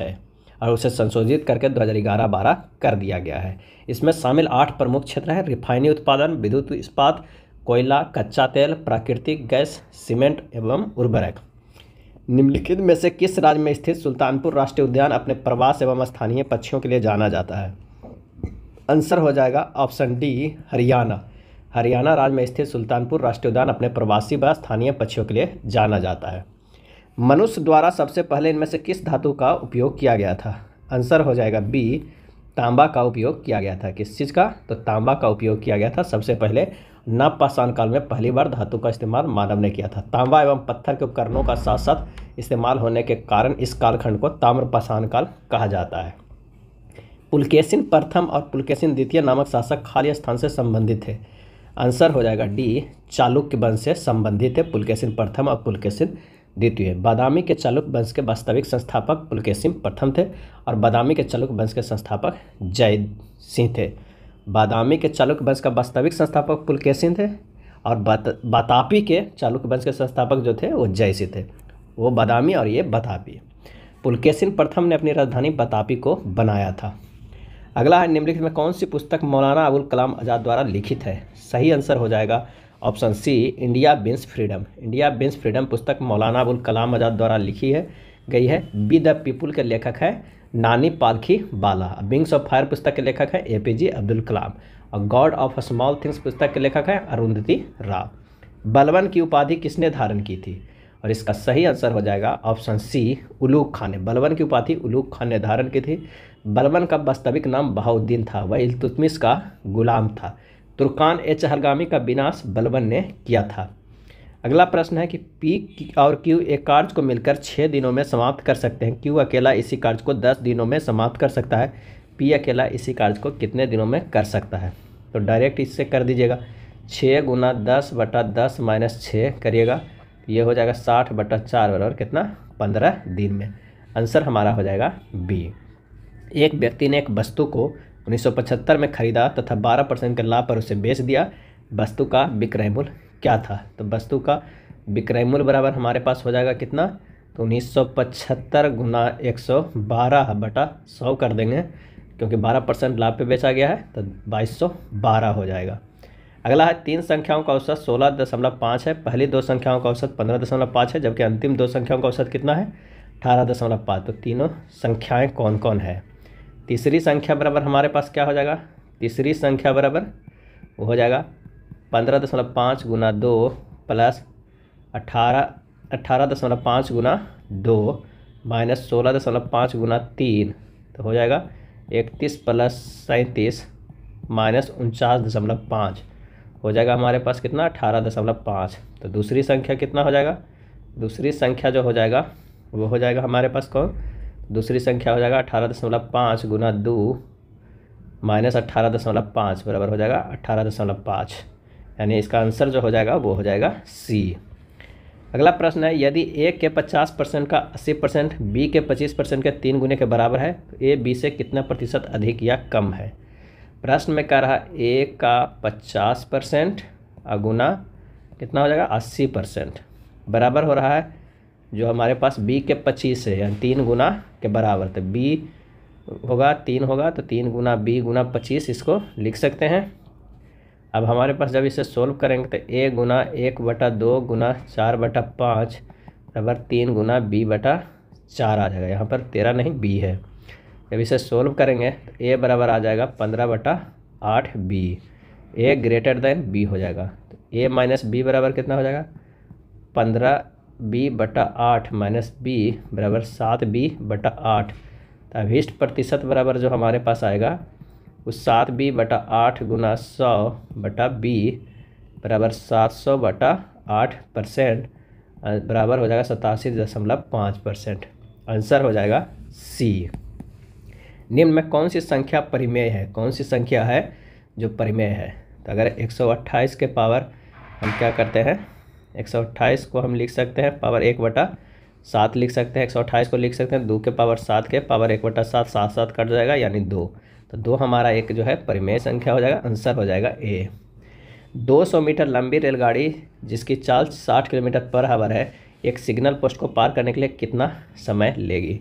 है और उसे संशोधित करके दो हज़ार कर दिया गया है इसमें शामिल आठ प्रमुख क्षेत्र हैं रिफाइनी उत्पादन विद्युत इस्पात कोयला कच्चा तेल प्राकृतिक गैस सीमेंट एवं उर्वरक निम्नलिखित में से किस राज्य में स्थित सुल्तानपुर राष्ट्रीय उद्यान अपने प्रवास एवं स्थानीय पक्षियों के लिए जाना जाता है आंसर हो जाएगा ऑप्शन डी हरियाणा हरियाणा राज्य में स्थित सुल्तानपुर राष्ट्रीय उद्यान अपने प्रवासी व स्थानीय पक्षियों के लिए जाना जाता है मनुष्य द्वारा सबसे पहले इनमें से किस धातु का उपयोग किया गया था आंसर हो जाएगा बी तांबा का उपयोग किया गया था किस चीज़ का तो तांबा का उपयोग किया गया था सबसे पहले नवपाषाण काल में पहली बार धातु का इस्तेमाल मानव ने किया था तांबा एवं पत्थर के उपकरणों का साथ साथ इस्तेमाल होने के कारण इस कालखंड को ताम्रपाषाण काल कहा जाता है पुलकेसिन प्रथम और पुलकेसिन द्वितीय नामक शासक खाली स्थान से संबंधित थे आंसर हो जाएगा डी चालुक्य वंश से संबंधित है पुलकेसिन प्रथम और पुलकेसिन द्वितीय है बादामी के चालुक वंश के वास्तविक संस्थापक पुलकेशिम प्रथम थे और बादामी के चालुक वंश के संस्थापक जय सिंह थे बादामी के चालुक वंश का वास्तविक संस्थापक पुलकेशिम सिंह थे और बतापी के चालुक वंश के संस्थापक जो थे वो जय सिंह थे वो बादामी और ये बतापी पुलकेसिन प्रथम ने अपनी राजधानी बतापी को बनाया था अगला है निम्नलिखित में कौन सी पुस्तक मौलाना अबुल कलाम आज़ाद द्वारा लिखित है सही आंसर हो जाएगा option C India wins freedom India wins freedom पुस्तक मौलाना अबुल कलाम आज़ाद द्वारा लिखी है गई है बी द पीपुल के लेखक है नानी पालखी बाला विंग्स ऑफ फायर पुस्तक के लेखक है ए पी जे अब्दुल कलाम और गॉड ऑफ स्मॉल थिंग्स पुस्तक के लेखक है अरुंधति राव बलवन की उपाधि किसने धारण की थी और इसका सही आंसर हो जाएगा ऑप्शन सी उलूक खान ने बलवन की उपाधि उलूक खान ने धारण की थी बलवन का वास्तविक नाम बहाउद्दीन था वह इल्तुतमिश का गुलाम था तुर्कान ए चहलगामी का विनाश बलबन ने किया था अगला प्रश्न है कि पी और क्यू एक कार्य को मिलकर छः दिनों में समाप्त कर सकते हैं क्यू अकेला इसी कार्य को दस दिनों में समाप्त कर सकता है पी अकेला इसी कार्य को कितने दिनों में कर सकता है तो डायरेक्ट इससे कर दीजिएगा छः गुना दस बटा दस माइनस छः करिएगा ये हो जाएगा साठ बटा चार बराबर कितना पंद्रह दिन में आंसर हमारा हो जाएगा बी एक व्यक्ति ने एक वस्तु को 1975 में खरीदा तथा 12 परसेंट के लाभ पर उसे बेच दिया वस्तु का विक्रय मूल्य क्या था तो वस्तु का विक्रय मूल्य बराबर हमारे पास हो जाएगा कितना तो उन्नीस सौ पचहत्तर गुना एक सौ बारह बटा सौ कर देंगे क्योंकि बारह परसेंट लाभ पे बेचा गया है तो बाईस सौ बारह हो जाएगा अगला है तीन संख्याओं का औसत सोलह दशमलव पाँच है पहली दो संख्याओं का औसत पंद्रह दशमलव पाँच है जबकि अंतिम दो संख्याओं का औसत कितना है अठारह दशमलव पाँच तो तीनों संख्याएँ कौन कौन है तीसरी संख्या बराबर हमारे पास क्या हो जाएगा तीसरी संख्या बराबर वो हो जाएगा पंद्रह दशमलव पाँच गुना दो प्लस अठारह अट्ठारह दशमलव पाँच गुना दो माइनस सोलह दशमलव पाँच गुना तीन तो हो जाएगा इकतीस प्लस सैंतीस माइनस उनचास दशमलव पाँच हो जाएगा हमारे पास कितना अठारह दशमलव पाँच तो दूसरी संख्या कितना हो जाएगा दूसरी संख्या जो हो जाएगा वो हो जाएगा हमारे पास कौन दूसरी संख्या हो जाएगा अठारह दशमलव पाँच गुना दो माइनस अट्ठारह दशमलव पाँच बराबर हो जाएगा अट्ठारह दशमलव पाँच यानी इसका आंसर जो हो जाएगा वो हो जाएगा सी अगला प्रश्न है यदि ए के पचास परसेंट का अस्सी परसेंट बी के पच्चीस परसेंट के तीन गुने के बराबर है तो ए बी से कितना प्रतिशत अधिक या कम है प्रश्न में कह रहा ए का पचास परसेंट अगुना कितना हो जाएगा अस्सी परसेंट बराबर हो रहा है जो हमारे पास बी के पच्चीस है यानी तीन गुना के बराबर तो बी होगा तीन होगा तो तीन गुना बी गुना पच्चीस इसको लिख सकते हैं अब हमारे पास जब इसे सोल्व करेंगे तो ए गुना एक बटा दो गुना चार बटा पाँच बराबर तीन गुना बी बटा चार आ जाएगा यहाँ पर तेरह नहीं बी है जब इसे सोल्व करेंगे तो ए बराबर आ जाएगा पंद्रह बटा आठ B A greater than B हो जाएगा तो ए माइनस बी बराबर कितना हो जाएगा पंद्रह बी बटा आठ माइनस बी बराबर सात बी बटा आठ तो अभीष्ट प्रतिशत बराबर जो हमारे पास आएगा वो सात बी बटा आठ गुना सौ बटा बी बराबर सात सौ बटा आठ परसेंट बराबर हो जाएगा सतासी दशमलव पाँच परसेंट आंसर हो जाएगा सी निम्न में कौन सी संख्या परिमेय है कौन सी संख्या है जो परिमेय है तो अगर एक सौ अट्ठाईस के पावर हम क्या करते हैं एक सौ अट्ठाईस को हम लिख सकते हैं पावर एक बटा सात लिख सकते हैं एक सौ अट्ठाईस को लिख सकते हैं दो के पावर सात के पावर एक बटा सात सात सात कट जाएगा यानी दो तो दो हमारा एक जो है परिमेय संख्या हो जाएगा आंसर हो जाएगा ए 200 मीटर लंबी रेलगाड़ी जिसकी चाल 60 किलोमीटर पर हावर है एक सिग्नल पोस्ट को पार करने के लिए कितना समय लेगी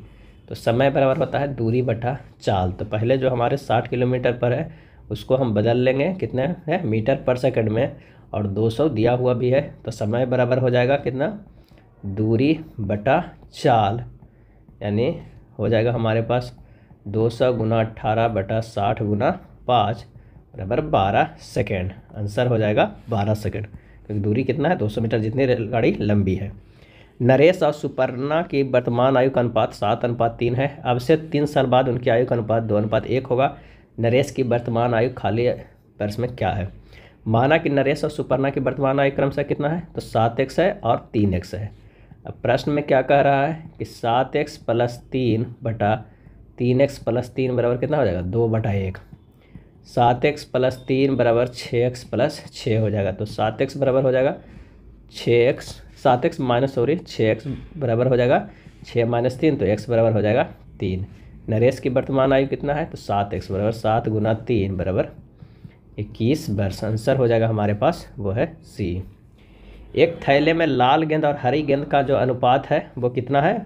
तो समय बराबर होता है दूरी बटा चाल तो पहले जो हमारे 60 किलोमीटर पर है उसको हम बदल लेंगे कितने है मीटर पर सेकंड में और 200 दिया हुआ भी है तो समय बराबर हो जाएगा कितना दूरी बटा चाल यानी हो जाएगा हमारे पास 200 सौ गुना अट्ठारह बटा साठ गुना पाँच बराबर बारह सेकेंड आंसर हो जाएगा बारह सेकेंड क्योंकि दूरी कितना है 200 मीटर जितनी रेलगाड़ी लंबी है नरेश और सुपर्णा की वर्तमान आयु का अनुपात सात अनुपात तीन है अब से तीन साल बाद उनकी आयु का अनुपात दो अनुपात एक होगा नरेश की वर्तमान आयु खाली पर्स में क्या है माना कि नरेश और सुपर्णा की वर्तमान आय क्रम से कितना है तो सात एक्स है और तीन एक्स है अब प्रश्न में क्या कह रहा है कि सात एक्स प्लस तीन बटा तीन एक्स प्लस तीन बराबर कितना हो जाएगा दो बटा एक सात एक्स प्लस तीन बराबर छः एक्स प्लस छः हो जाएगा तो सात एक्स बराबर हो जाएगा छः एक्स सात एक्स माइनस सॉरी छः एक्स बराबर हो जाएगा छः माइनस तीन तो एक्स बराबर हो जाएगा तीन नरेश की वर्तमान आयु कितना है तो सात एक्स बराबर सात गुना तीन बराबर इक्कीस वर्ष आंसर हो जाएगा हमारे पास वो है सी एक थैले में लाल गेंद और हरी गेंद का जो अनुपात है वो कितना है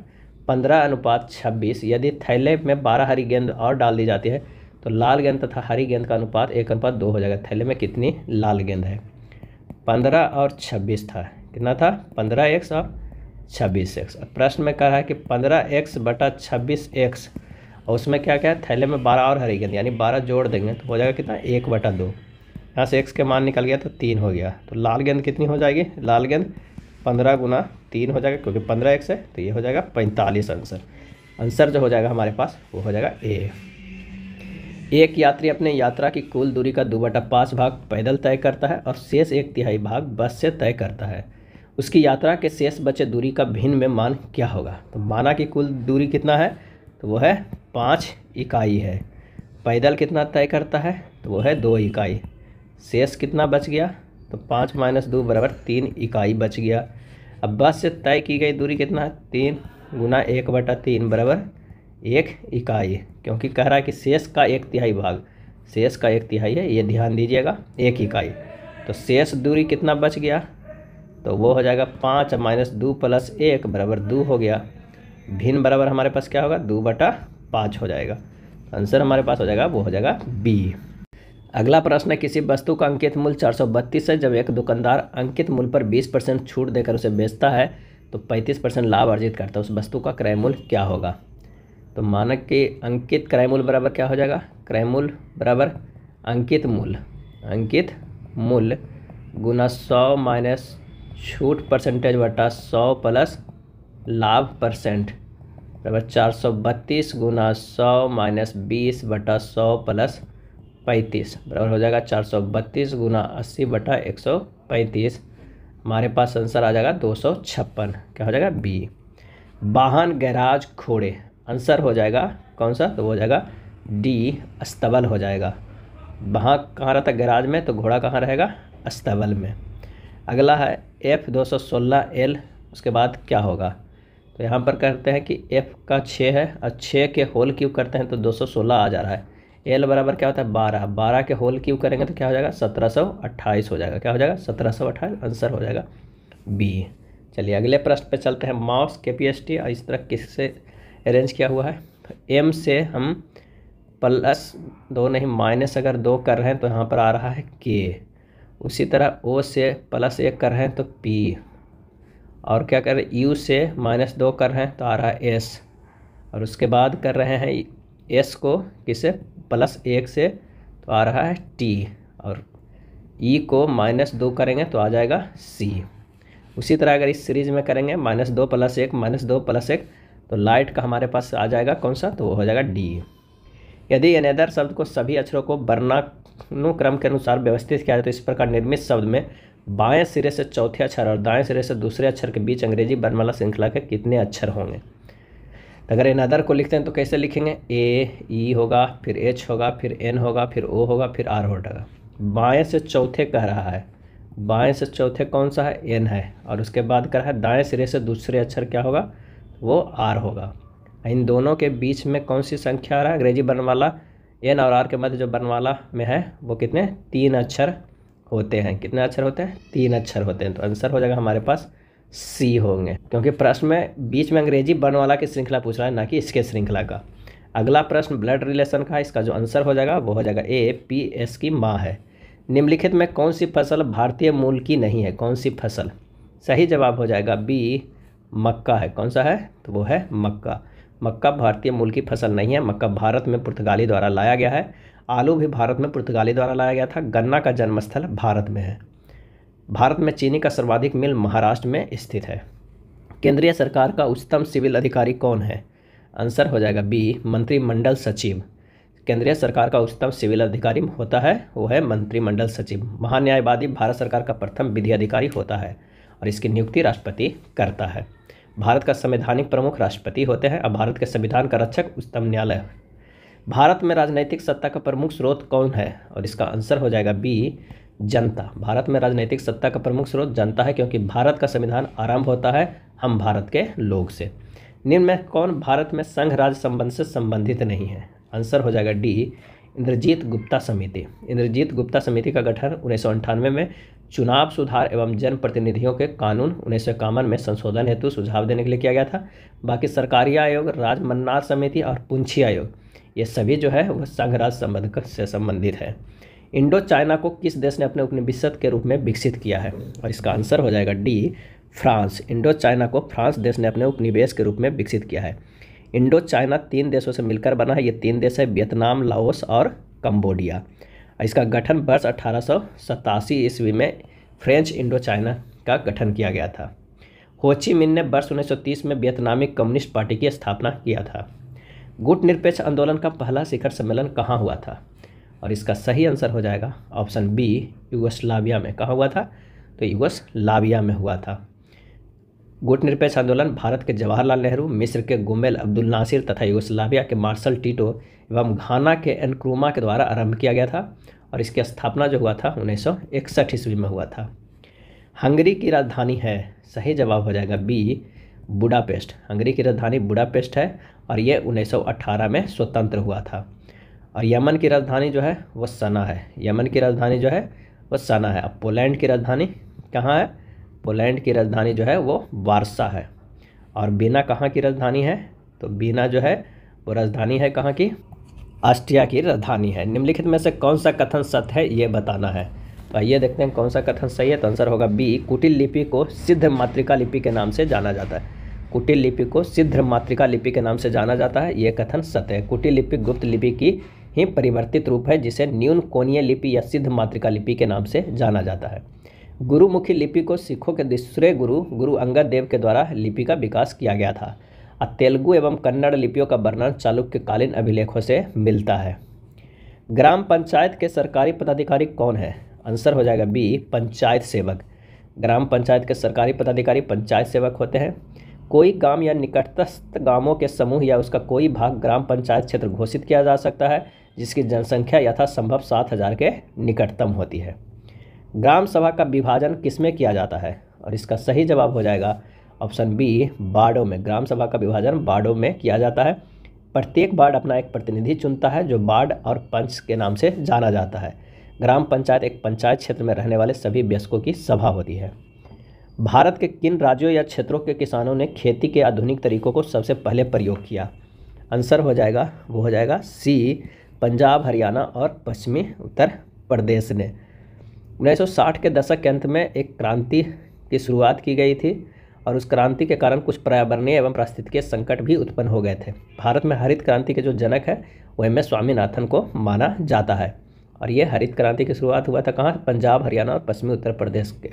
पंद्रह अनुपात छब्बीस यदि थैले में बारह हरी गेंद और डाल दी जाती है तो लाल गेंद तथा हरी गेंद का अनुपात एक अनुपात दो हो जाएगा थैले में कितनी लाल गेंद है पंद्रह और छब्बीस था कितना था पंद्रह एक्स और छब्बीस एक्स प्रश्न में कह रहा है कि पंद्रह एक्स बटा छब्बीस एक्स और उसमें क्या क्या है थैले में बारह और हरी गेंद यानी बारह जोड़ देंगे तो हो जाएगा कितना एक बटा दो यहाँ से एक्स के मान निकल गया तो तीन हो गया तो लाल गेंद कितनी हो जाएगी लाल गेंद पंद्रह गुना तीन हो जाएगा क्योंकि पंद्रह एक्स है तो ये हो जाएगा पैंतालीस आंसर आंसर जो हो जाएगा हमारे पास वो हो जाएगा ए एक यात्री अपने यात्रा की कुल दूरी का दो बटा पाँच भाग पैदल तय करता है और शेष एक तिहाई भाग बस से तय करता है उसकी यात्रा के शेष बचे दूरी का भिन्न में मान क्या होगा तो माना कि कुल दूरी कितना है तो वो है पाँच इकाई है पैदल कितना तय करता है तो वो है दो इकाई शेष कितना बच गया तो पाँच माइनस दो बराबर तीन इकाई बच गया अब बस से तय की गई दूरी कितना है तीन गुना एक बटा तीन बराबर एक इकाई क्योंकि कह रहा है कि शेष का एक तिहाई भाग शेष का एक तिहाई है ये ध्यान दीजिएगा एक इकाई तो शेष दूरी कितना बच गया तो वो हो जाएगा पाँच माइनस दो प्लस एक बराबर दो हो गया भिन्न बराबर हमारे पास क्या होगा दो बटा पाँच हो जाएगा आंसर हमारे पास हो जाएगा वो हो जाएगा बी अगला प्रश्न किसी वस्तु का अंकित मूल्य चार सौ बत्तीस है जब एक दुकानदार अंकित मूल्य पर बीस परसेंट छूट देकर उसे बेचता है तो पैंतीस परसेंट लाभ अर्जित करता है उस वस्तु का क्रय मूल्य क्या होगा तो मानक के अंकित क्रय मूल्य बराबर क्या हो जाएगा क्रय मूल्य बराबर अंकित मूल्य अंकित मूल्य गुना सौ माइनस छूट परसेंटेज बटा सौ प्लस लाभ परसेंट बराबर मतलब चार सौ बत्तीस गुना सौ माइनस बीस बटा सौ प्लस पैंतीस बराबर हो जाएगा चार सौ बत्तीस गुना अस्सी बटा एक सौ पैंतीस हमारे पास आंसर आ जाएगा दो सौ छप्पन क्या हो जाएगा बी वाहन गैराज खोड़े आंसर हो जाएगा कौन सा तो हो जाएगा डी अस्तबल हो जाएगा वहाँ कहाँ रहता गैराज में तो घोड़ा कहाँ रहेगा अस्तबल में अगला है एफ दो सौ सोलह एल उसके बाद क्या होगा तो यहाँ पर करते हैं कि एफ का छः है और छः के होल क्यूब करते हैं तो दो सौ सोलह आ जा रहा है एल बराबर क्या होता है बारह बारह के होल क्यूब करेंगे तो क्या हो जाएगा सत्रह सौ अट्ठाईस हो जाएगा क्या हो जाएगा सत्रह सौ अट्ठाईस आंसर हो जाएगा बी चलिए अगले प्रश्न पे चलते हैं माउस के पी एस टी और इस तरह किससे अरेंज किया हुआ है एम से हम प्लस दो नहीं माइनस अगर दो कर रहे हैं तो यहाँ पर आ रहा है के उसी तरह ओ से प्लस एक कर रहे हैं तो पी और क्या कर यू से माइनस दो कर रहे हैं तो आ रहा है एस और उसके बाद कर रहे हैं एस को किसे प्लस एक से तो आ रहा है टी और ई e को माइनस दो करेंगे तो आ जाएगा सी उसी तरह अगर इस सीरीज में करेंगे माइनस दो प्लस एक माइनस दो प्लस एक तो लाइट का हमारे पास आ जाएगा कौन सा तो वो हो जाएगा डी यदि अनेदर शब्द को सभी अक्षरों को वर्णानुक्रम के अनुसार व्यवस्थित किया जाए तो इस प्रकार निर्मित शब्द में बाएं सिरे से चौथे अक्षर और दाएं सिरे से दूसरे अक्षर के बीच अंग्रेजी वर्णमाला श्रृंखला के कितने अक्षर होंगे अगर इन अदर को लिखते हैं तो कैसे लिखेंगे ए ई होगा फिर एच होगा फिर एन होगा फिर ओ होगा फिर आर होगा बाएँ से चौथे कह रहा है बाएँ से चौथे कौन सा है एन है और उसके बाद कह रहा है दाएँ सिरे से दूसरे अक्षर क्या होगा वो आर होगा इन दोनों के बीच में कौन सी संख्या आ रहा है अंग्रेजी वर्णमाला एन और आर के मध्य जो वर्णमाला में है वो कितने तीन अक्षर होते हैं कितने अक्षर होते हैं तीन अक्षर होते हैं तो आंसर हो जाएगा हमारे पास सी होंगे क्योंकि प्रश्न में बीच में अंग्रेजी वर्णमाला की श्रृंखला पूछ रहा है ना कि इसके श्रृंखला का अगला प्रश्न ब्लड रिलेशन का इसका जो आंसर हो जाएगा वो हो जाएगा ए पी एस की माँ है निम्नलिखित में कौन सी फसल भारतीय मूल की नहीं है कौन सी फसल सही जवाब हो जाएगा बी मक्का है कौन सा है तो वो है मक्का मक्का भारतीय मूल की फसल नहीं है मक्का भारत में पुर्तगाली द्वारा लाया गया है आलू भी भारत में पुर्तगाली द्वारा लाया गया था गन्ना का जन्मस्थल भारत में है भारत में चीनी का सर्वाधिक मिल महाराष्ट्र में स्थित है केंद्रीय सरकार का उच्चतम सिविल अधिकारी कौन है आंसर हो जाएगा बी मंत्रिमंडल सचिव केंद्रीय सरकार का उच्चतम सिविल अधिकारी होता है वो है मंत्रिमंडल सचिव महान्यायवादी भारत सरकार का प्रथम विधि अधिकारी होता है और इसकी नियुक्ति राष्ट्रपति करता है भारत का संवैधानिक प्रमुख राष्ट्रपति होते हैं और भारत के संविधान का रक्षक उच्चतम न्यायालय भारत में राजनीतिक सत्ता का प्रमुख स्रोत कौन है और इसका आंसर हो जाएगा बी जनता भारत में राजनीतिक सत्ता का प्रमुख स्रोत जनता है क्योंकि भारत का संविधान आरंभ होता है हम भारत के लोग से निम्न में कौन भारत में संघ राज संबंध से संबंधित नहीं है आंसर हो जाएगा डी इंद्रजीत गुप्ता समिति इंद्रजीत गुप्ता समिति का गठन उन्नीस में चुनाव सुधार एवं जनप्रतिनिधियों के कानून उन्नीस में संशोधन हेतु सुझाव देने के लिए किया गया था बाकी सरकारी आयोग राजमन्नार समिति और पुंछी आयोग ये सभी जो है वह संघराज संबंध से संबंधित है इंडो चाइना को किस देश ने अपने उपनिविषद के रूप में विकसित किया है और इसका आंसर हो जाएगा डी फ्रांस इंडो चाइना को फ्रांस देश ने अपने उपनिवेश के रूप में विकसित किया है इंडो चाइना तीन देशों से मिलकर बना है ये तीन देश है वियतनाम लाओस और कम्बोडिया इसका गठन वर्ष अठारह ईस्वी में फ्रेंच इंडो चाइना का गठन किया गया था होची मिन ने वर्ष 1930 में वियतनामी कम्युनिस्ट पार्टी की स्थापना किया था गुट निरपेक्ष आंदोलन का पहला शिखर सम्मेलन कहाँ हुआ था और इसका सही आंसर हो जाएगा ऑप्शन बी यूगोस्लाविया में कहाँ हुआ था तो यूगोस्लाविया में हुआ था गुट निरपेक्ष आंदोलन भारत के जवाहरलाल नेहरू मिस्र के गुमेल अब्दुल नासिर तथा यूगोस्लाविया के मार्शल टीटो एवं घाना के एनक्रूमा के द्वारा आरंभ किया गया था और इसकी स्थापना जो हुआ था उन्नीस ईस्वी में हुआ था हंगरी की राजधानी है सही जवाब हो जाएगा बी बुडापेस्ट हंगरी की राजधानी बुडापेस्ट है और ये 1918 में स्वतंत्र हुआ था और यमन की राजधानी जो है वह सना है यमन की राजधानी जो है वह सना है अब पोलैंड की राजधानी कहाँ है पोलैंड की राजधानी जो है वो वारसा है और बीना कहाँ की राजधानी है तो बीना जो है वो राजधानी है कहाँ की ऑस्ट्रिया की राजधानी है निम्नलिखित में से कौन सा कथन सत्य है ये बताना है तो आइए देखते हैं कौन सा कथन सही है तो आंसर होगा बी कुटिल लिपि को सिद्ध मातृका लिपि के नाम से जाना जाता है कुटिल लिपि को सिद्ध मातृका लिपि के नाम से जाना जाता है यह कथन सत्य है कुटिल लिपि गुप्त लिपि की ही परिवर्तित रूप है जिसे न्यून कोणीय लिपि या सिद्ध मातृका लिपि के नाम से जाना जाता है गुरुमुखी लिपि को सिखों के दूसरे गुरु गुरु अंगद देव के द्वारा लिपि का विकास किया गया था और तेलुगु एवं कन्नड़ लिपियों का वर्णन चालुक्य कालीन अभिलेखों से मिलता है ग्राम पंचायत के सरकारी पदाधिकारी कौन है आंसर हो जाएगा बी पंचायत सेवक ग्राम पंचायत के सरकारी पदाधिकारी पंचायत सेवक होते हैं कोई गांव या निकटस्थ गांवों के समूह या उसका कोई भाग ग्राम पंचायत क्षेत्र घोषित किया जा सकता है जिसकी जनसंख्या यथासंभव सात हज़ार के निकटतम होती है ग्राम सभा का विभाजन किसमें किया जाता है और इसका सही जवाब हो जाएगा ऑप्शन बी बाडों में ग्राम सभा का विभाजन बाड़ों में किया जाता है प्रत्येक वार्ड अपना एक प्रतिनिधि चुनता है जो बाढ़ और पंच के नाम से जाना जाता है ग्राम पंचायत एक पंचायत क्षेत्र में रहने वाले सभी व्यस्कों की सभा होती है भारत के किन राज्यों या क्षेत्रों के किसानों ने खेती के आधुनिक तरीकों को सबसे पहले प्रयोग किया आंसर हो जाएगा वो हो जाएगा सी पंजाब हरियाणा और पश्चिमी उत्तर प्रदेश ने 1960 के दशक के अंत में एक क्रांति की शुरुआत की गई थी और उस क्रांति के कारण कुछ पर्यावरणीय एवं पारिस्थितिकीय संकट भी उत्पन्न हो गए थे भारत में हरित क्रांति के जो जनक है वह में स्वामीनाथन को माना जाता है और ये हरित क्रांति की शुरुआत हुआ था कहाँ पंजाब हरियाणा और पश्चिमी उत्तर प्रदेश के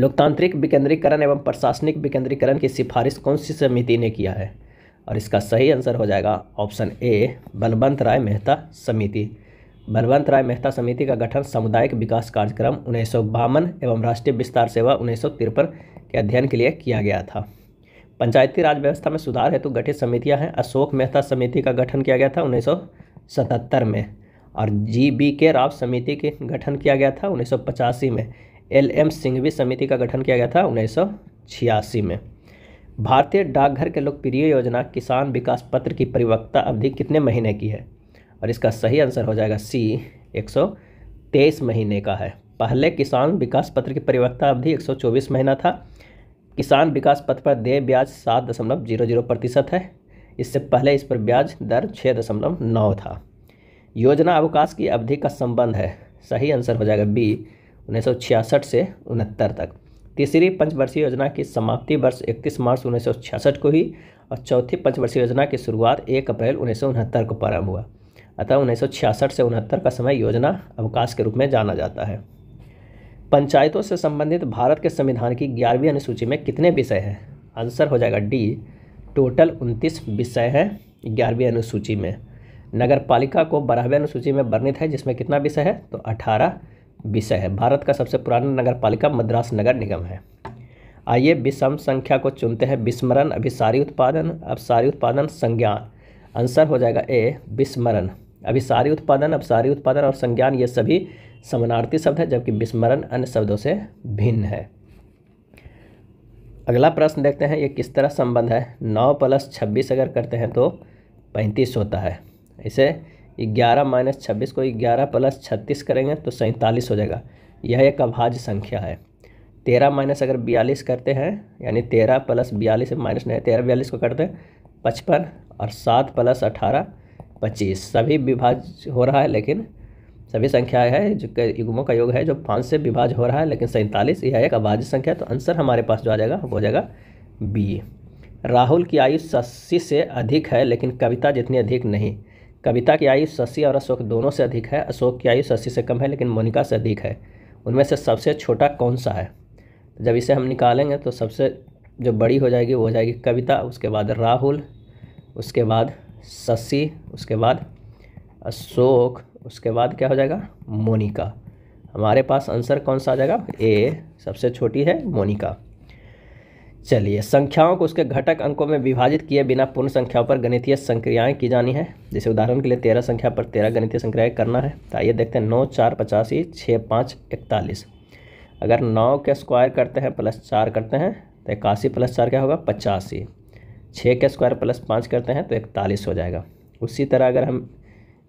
लोकतांत्रिक विकेंद्रीकरण एवं प्रशासनिक विकेंद्रीकरण की सिफारिश कौन सी समिति ने किया है और इसका सही आंसर हो जाएगा ऑप्शन ए बलवंत राय मेहता समिति बलवंत राय मेहता समिति का गठन सामुदायिक विकास कार्यक्रम उन्नीस एवं राष्ट्रीय विस्तार सेवा उन्नीस के अध्ययन के लिए किया गया था पंचायती राज व्यवस्था में सुधार हेतु गठित समितियां हैं अशोक मेहता समिति का गठन किया गया था उन्नीस में और जी बी के राव समिति के गठन किया गया था उन्नीस में एल एम सिंघवी समिति का गठन किया गया था उन्नीस में भारतीय डाकघर के लोकप्रिय योजना किसान विकास पत्र की परिवक्ता अवधि कितने महीने की है और इसका सही आंसर हो जाएगा सी 123 महीने का है पहले किसान विकास पत्र की परिवक्ता अवधि 124 महीना था किसान विकास पत्र पर देय ब्याज सात दशमलव जीरो जीरो प्रतिशत है इससे पहले इस पर ब्याज दर छः दशमलव नौ था योजना अवकाश की अवधि का संबंध है सही आंसर हो जाएगा बी उन्नीस से उनहत्तर तक तीसरी पंचवर्षीय योजना की समाप्ति वर्ष 31 मार्च उन्नीस को ही और चौथी पंचवर्षीय योजना की शुरुआत 1 अप्रैल उन्नीस को प्रारंभ हुआ अतः उन्नीस से उनहत्तर का समय योजना अवकाश के रूप में जाना जाता है पंचायतों से संबंधित भारत के संविधान की ग्यारहवीं अनुसूची में कितने विषय हैं आंसर हो जाएगा डी टोटल उनतीस विषय हैं ग्यारहवीं अनुसूची में नगर पालिका को बारहवें अनुसूची में वर्णित है जिसमें कितना विषय है तो अठारह विषय है भारत का सबसे पुराना नगर पालिका मद्रास नगर निगम है आइए विषम संख्या को चुनते हैं विस्मरण अभिसारी उत्पादन अपसारी उत्पादन संज्ञान आंसर हो जाएगा ए विस्मरण अभिसारी उत्पादन अपसारी उत्पादन और संज्ञान ये सभी समानार्थी शब्द है जबकि विस्मरण अन्य शब्दों से भिन्न है अगला प्रश्न देखते हैं ये किस तरह संबंध है नौ प्लस छब्बीस अगर करते हैं तो पैंतीस होता है इसे ग्यारह माइनस छब्बीस को ग्यारह प्लस छत्तीस करेंगे तो सैंतालीस हो जाएगा यह एक अभाज्य संख्या है तेरह माइनस अगर बयालीस करते हैं यानी तेरह प्लस बयालीस माइनस नहीं तेरह बयालीस को करते हैं पचपन और सात प्लस अठारह पच्चीस सभी विभाज हो रहा है लेकिन सभी संख्याएं है जो युगमों का योग है जो पाँच से विभाज हो रहा है लेकिन सैंतालीस यह एक अभाज्य संख्या तो आंसर हमारे पास जो आ जाएगा वो हो जाएगा बी राहुल की आयु अस्सी से अधिक है लेकिन कविता जितनी अधिक नहीं कविता की आयु शशि और अशोक दोनों से अधिक है अशोक की आयु शशि से कम है लेकिन मोनिका से अधिक है उनमें से सबसे छोटा कौन सा है जब इसे हम निकालेंगे तो सबसे जो बड़ी हो जाएगी वो हो जाएगी कविता उसके बाद राहुल उसके बाद शशि उसके बाद अशोक उसके बाद क्या हो जाएगा मोनिका हमारे पास आंसर कौन सा आ जाएगा ए सबसे छोटी है मोनिका चलिए संख्याओं को उसके घटक अंकों में विभाजित किए बिना पूर्ण संख्याओं पर गणितीय संक्रियाएं की जानी है जैसे उदाहरण के लिए तेरह संख्या पर तेरह गणितीय संक्रियाएं करना है तो आइए देखते हैं नौ चार पचासी छः पाँच इकतालीस अगर नौ के स्क्वायर करते हैं प्लस चार करते हैं तो इक्यासी प्लस चार क्या होगा पचासी छः के स्क्वायर प्लस पाँच करते हैं तो इकतालीस हो जाएगा उसी तरह अगर हम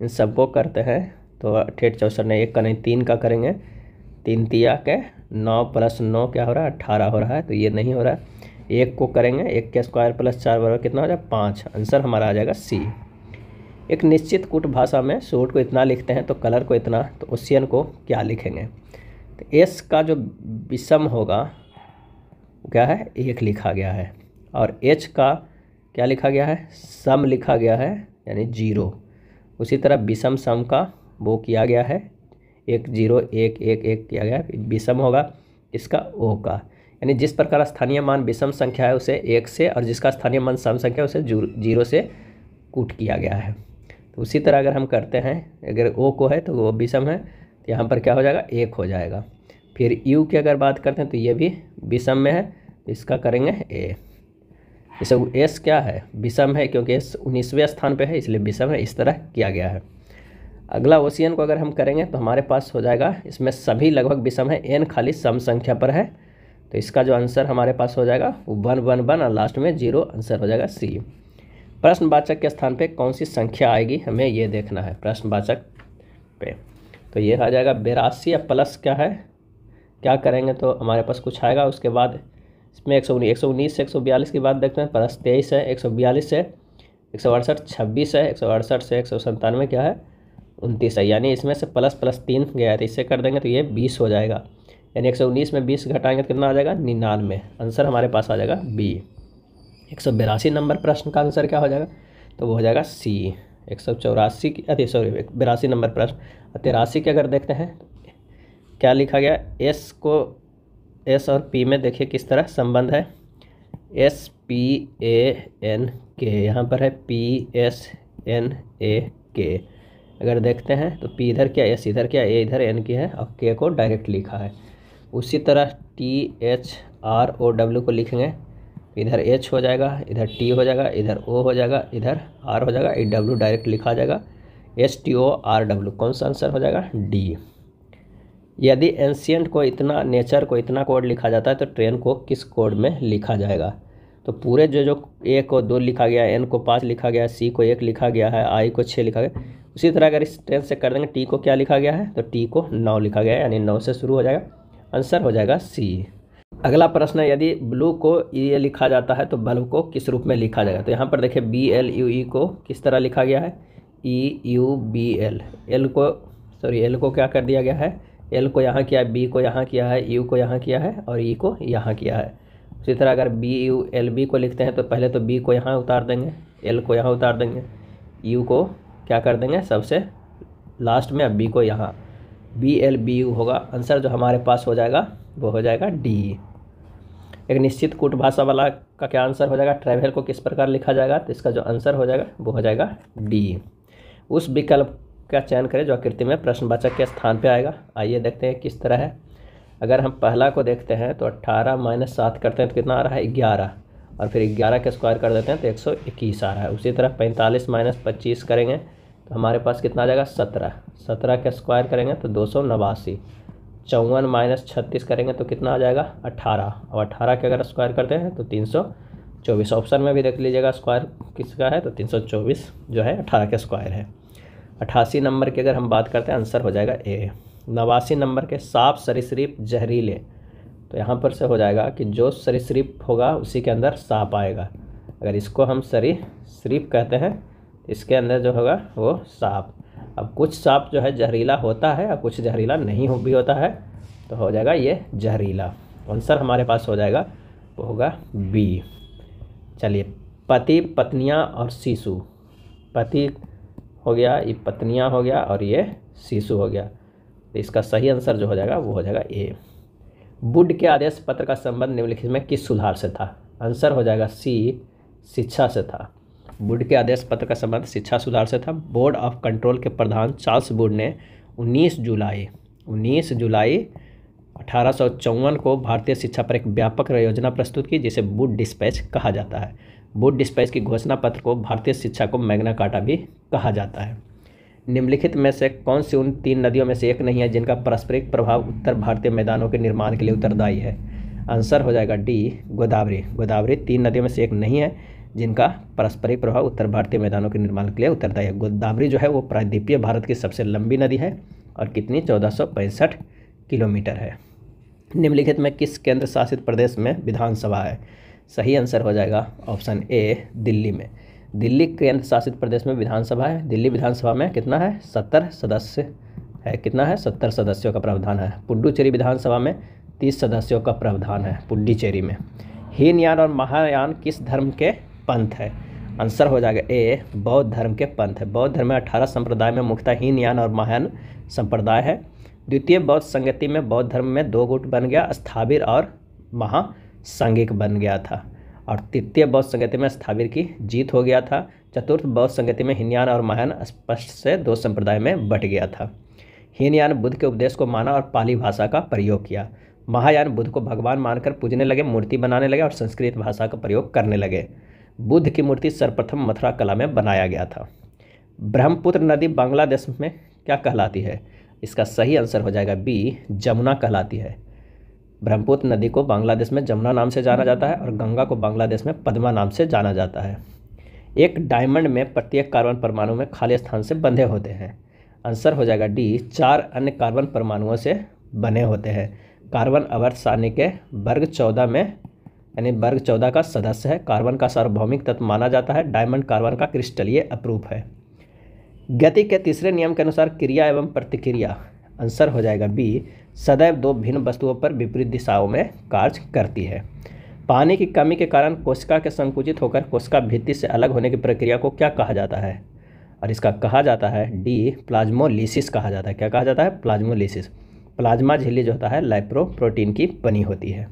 इन सबको करते हैं तो अठेठ चौसठ एक का नहीं तीन का करेंगे तीन तिया के नौ प्लस नौ क्या हो रहा है अट्ठारह हो रहा है तो ये नहीं हो रहा है एक को करेंगे एक के स्क्वायर प्लस चार बार कितना हो जाएगा पाँच आंसर हमारा आ जाएगा सी एक निश्चित कूट भाषा में सूट को इतना लिखते हैं तो कलर को इतना तो ओशियन को क्या लिखेंगे तो एस का जो विषम होगा क्या है एक लिखा गया है और एच का क्या लिखा गया है सम लिखा गया है यानी जीरो उसी तरह विषम सम का वो किया गया है एक जीरो एक एक एक किया गया है विषम होगा इसका ओ का यानी जिस प्रकार स्थानीय मान विषम संख्या है उसे एक से और जिसका स्थानीय मान सम संख्या है उसे जीरो से कूट किया गया है तो उसी तरह अगर हम करते हैं अगर ओ को है तो वो विषम है तो यहाँ पर क्या हो जाएगा एक हो जाएगा फिर यू की अगर बात करते हैं तो ये भी विषम में है इसका करेंगे ए जैसे एस क्या है विषम है क्योंकि एस उन्नीसवें स्थान पर है इसलिए विषम है इस तरह किया गया है अगला ओसियन को अगर हम करेंगे तो हमारे पास हो जाएगा इसमें सभी लगभग विषम है एन खाली सम संख्या पर है तो इसका जो आंसर हमारे पास हो जाएगा वो वन वन वन और लास्ट में जीरो आंसर हो जाएगा सी प्रश्नवाचक के स्थान पे कौन सी संख्या आएगी हमें ये देखना है प्रश्नवाचक पे तो ये आ जाएगा बेरासी या प्लस क्या है क्या करेंगे तो हमारे पास कुछ आएगा उसके बाद इसमें एक सौ उन्नीस एक सौ उन्नीस से एक सौ बयालीस की बात देखते हैं प्लस तेईस है एक सौ बयालीस से एक सौ अड़सठ छब्बीस है एक सौ अड़सठ से एक सौ संतानवे क्या है उनतीस है यानी इसमें से प्लस प्लस तीन गया है तो इससे कर देंगे तो ये बीस हो जाएगा यानी 119 में 20 घटाएंगे तो कितना आ जाएगा निन्यानवे आंसर हमारे पास आ जाएगा बी एक नंबर प्रश्न का आंसर क्या हो जाएगा तो वो हो जाएगा सी एक सौ चौरासी की अरे सॉरी बिरासी नंबर प्रश्न तिरासी के अगर देखते हैं क्या लिखा गया एस को एस और पी में देखिए किस तरह संबंध है एस पी ए एन के यहाँ पर है पी एस एन ए के अगर देखते हैं तो पी इधर क्या एस इधर क्या ए इधर एन की है और के को डायरेक्ट लिखा है उसी तरह T H R O W को लिखेंगे इधर एच हो जाएगा इधर टी हो जाएगा इधर ओ हो जाएगा इधर आर हो जाएगा ई डब्ल्यू डायरेक्ट लिखा जाएगा H T O R W कौन सा आंसर हो जाएगा डी यदि एंशियंट को इतना नेचर को इतना कोड लिखा जाता है तो ट्रेन को किस कोड में लिखा जाएगा तो पूरे जो जो ए को दो लिखा गया एन को पाँच लिखा गया सी को एक लिखा गया है आई को छः लिखा गया उसी तरह अगर इस ट्रेन से कर देंगे टी को क्या लिखा गया है तो टी को नौ लिखा गया है यानी नौ से शुरू हो जाएगा आंसर हो जाएगा सी अगला प्रश्न यदि ब्लू को ये लिखा जाता है तो बल्ब को किस रूप में लिखा जाएगा तो यहाँ पर देखिए बी एल यू ई को किस तरह लिखा गया है E U B L L को सॉरी एल को क्या कर दिया गया है एल को यहाँ किया है बी को यहाँ किया है यू को यहाँ किया है और ई को यहाँ किया है उसी तरह अगर बी यू एल बी को लिखते हैं तो पहले तो बी को यहाँ उतार देंगे एल को यहाँ उतार देंगे यू को क्या कर देंगे सबसे लास्ट में अब बी को यहाँ बी एल बी यू होगा आंसर जो हमारे पास हो जाएगा वो हो जाएगा डी एक निश्चित कूट भाषा वाला का क्या आंसर हो जाएगा ट्रैवल को किस प्रकार लिखा जाएगा तो इसका जो आंसर हो जाएगा वो हो जाएगा डी उस विकल्प का चयन करें जो आकृति में प्रश्नवाचक के स्थान पर आएगा आइए देखते हैं किस तरह है अगर हम पहला को देखते हैं तो अट्ठारह माइनस सात करते हैं तो कितना आ रहा है ग्यारह और फिर ग्यारह के स्क्वायर कर देते हैं तो एक सौ इक्कीस आ रहा है उसी तरह पैंतालीस माइनस पच्चीस करेंगे तो हमारे पास कितना आ जाएगा सत्रह सत्रह का स्क्वायर करेंगे तो दो सौ नवासी चौवन माइनस छत्तीस करेंगे तो कितना आ जाएगा अट्ठारह और अट्ठारह के अगर स्क्वायर करते हैं तो तीन सौ चौबीस ऑप्शन में भी देख लीजिएगा स्क्वायर किसका है तो तीन सौ चौबीस जो है अठारह का स्क्वायर है अट्ठासी नंबर की अगर हम बात करते हैं आंसर हो जाएगा ए नवासी नंबर के सांप सरीसरीप जहरीले तो यहाँ पर से हो जाएगा कि जो सरीसरीप होगा उसी के अंदर सांप आएगा अगर इसको हम सरी सरीप कहते हैं इसके अंदर जो होगा वो सांप अब कुछ सांप जो है जहरीला होता है और कुछ जहरीला नहीं हो भी होता है तो हो जाएगा ये जहरीला आंसर हमारे पास हो जाएगा वो होगा बी चलिए पति पत्नियाँ और शिशु पति हो गया ये पत्नियाँ हो गया और ये शिशु हो गया तो इसका सही आंसर जो हो जाएगा वो हो जाएगा ए बुड के आदेश पत्र का संबंध निम्नलिखित में किस सुधार से था आंसर हो जाएगा सी शिक्षा से था बुड के आदेश पत्र का संबंध शिक्षा सुधार से था बोर्ड ऑफ कंट्रोल के प्रधान चार्ल्स बुड ने 19 जुलाई 19 जुलाई अठारह को भारतीय शिक्षा पर एक व्यापक योजना प्रस्तुत की जिसे बुड डिस्पैच कहा जाता है बुड डिस्पैच की घोषणा पत्र को भारतीय शिक्षा को मैग्ना काटा भी कहा जाता है निम्नलिखित में से कौन सी उन तीन नदियों में से एक नहीं है जिनका पारस्परिक प्रभाव उत्तर भारतीय मैदानों के निर्माण के लिए उत्तरदायी है आंसर हो जाएगा डी गोदावरी गोदावरी तीन नदियों में से एक नहीं है जिनका पारस्परिक प्रभाव उत्तर भारतीय मैदानों के निर्माण के लिए उत्तरदायी है गोदावरी जो है वो प्रायद्वीपीय भारत की सबसे लंबी नदी है और कितनी चौदह किलोमीटर है निम्नलिखित में किस केंद्र शासित प्रदेश में विधानसभा है सही आंसर हो जाएगा ऑप्शन ए दिल्ली में दिल्ली केंद्र शासित प्रदेश में विधानसभा है दिल्ली विधानसभा में कितना है सत्तर सदस्य है कितना है सत्तर सदस्यों का प्रावधान है पुडुचेरी विधानसभा में तीस सदस्यों का प्रावधान है पुडुचेरी में हीनयान और महायान किस धर्म के पंथ है आंसर हो जाएगा ए बौद्ध धर्म के पंथ है बौद्ध धर्म में अठारह संप्रदाय में मुख्यतः हीन यान और महान संप्रदाय है द्वितीय बौद्ध संगति में बौद्ध धर्म में दो गुट बन गया स्थाविर और महासंगिक बन गया था और तृतीय बौद्ध संगति में स्थाविर की जीत हो गया था चतुर्थ बौद्ध संगति में हिनयान और महान स्पष्ट से दो संप्रदाय में बट गया था हीनयान बुद्ध के उपदेश को माना और पाली भाषा का प्रयोग किया महायान बुद्ध को भगवान मानकर पूजने लगे मूर्ति बनाने लगे और संस्कृत भाषा का प्रयोग करने लगे बुद्ध की मूर्ति सर्वप्रथम मथुरा कला में बनाया गया था ब्रह्मपुत्र नदी बांग्लादेश में क्या कहलाती है इसका सही आंसर हो जाएगा बी जमुना कहलाती है ब्रह्मपुत्र नदी को बांग्लादेश में जमुना नाम से जाना जाता है और गंगा को बांग्लादेश में पद्मा नाम से जाना जाता है एक डायमंड में प्रत्येक कार्बन परमाणु में खाली स्थान से बंधे होते हैं आंसर हो जाएगा डी चार अन्य कार्बन परमाणुओं से बने होते हैं कार्बन अवर सारणी के वर्ग चौदह में यानी वर्ग चौदह का सदस्य है कार्बन का सार्वभौमिक तत्व माना जाता है डायमंड कार्बन का क्रिस्टलीय अप्रूप है गति के तीसरे नियम के अनुसार क्रिया एवं प्रतिक्रिया आंसर हो जाएगा बी सदैव दो भिन्न वस्तुओं पर विपरीत दिशाओं में कार्य करती है पानी की कमी के कारण कोशिका के संकुचित होकर कोशिका भित्ति से अलग होने की प्रक्रिया को क्या कहा जाता है और इसका कहा जाता है डी प्लाज्मोलिसिस कहा जाता है क्या कहा जाता है प्लाज्मोलिसिस प्लाज्मा झिल्ली जो होता है लाइप्रो प्रोटीन की बनी होती है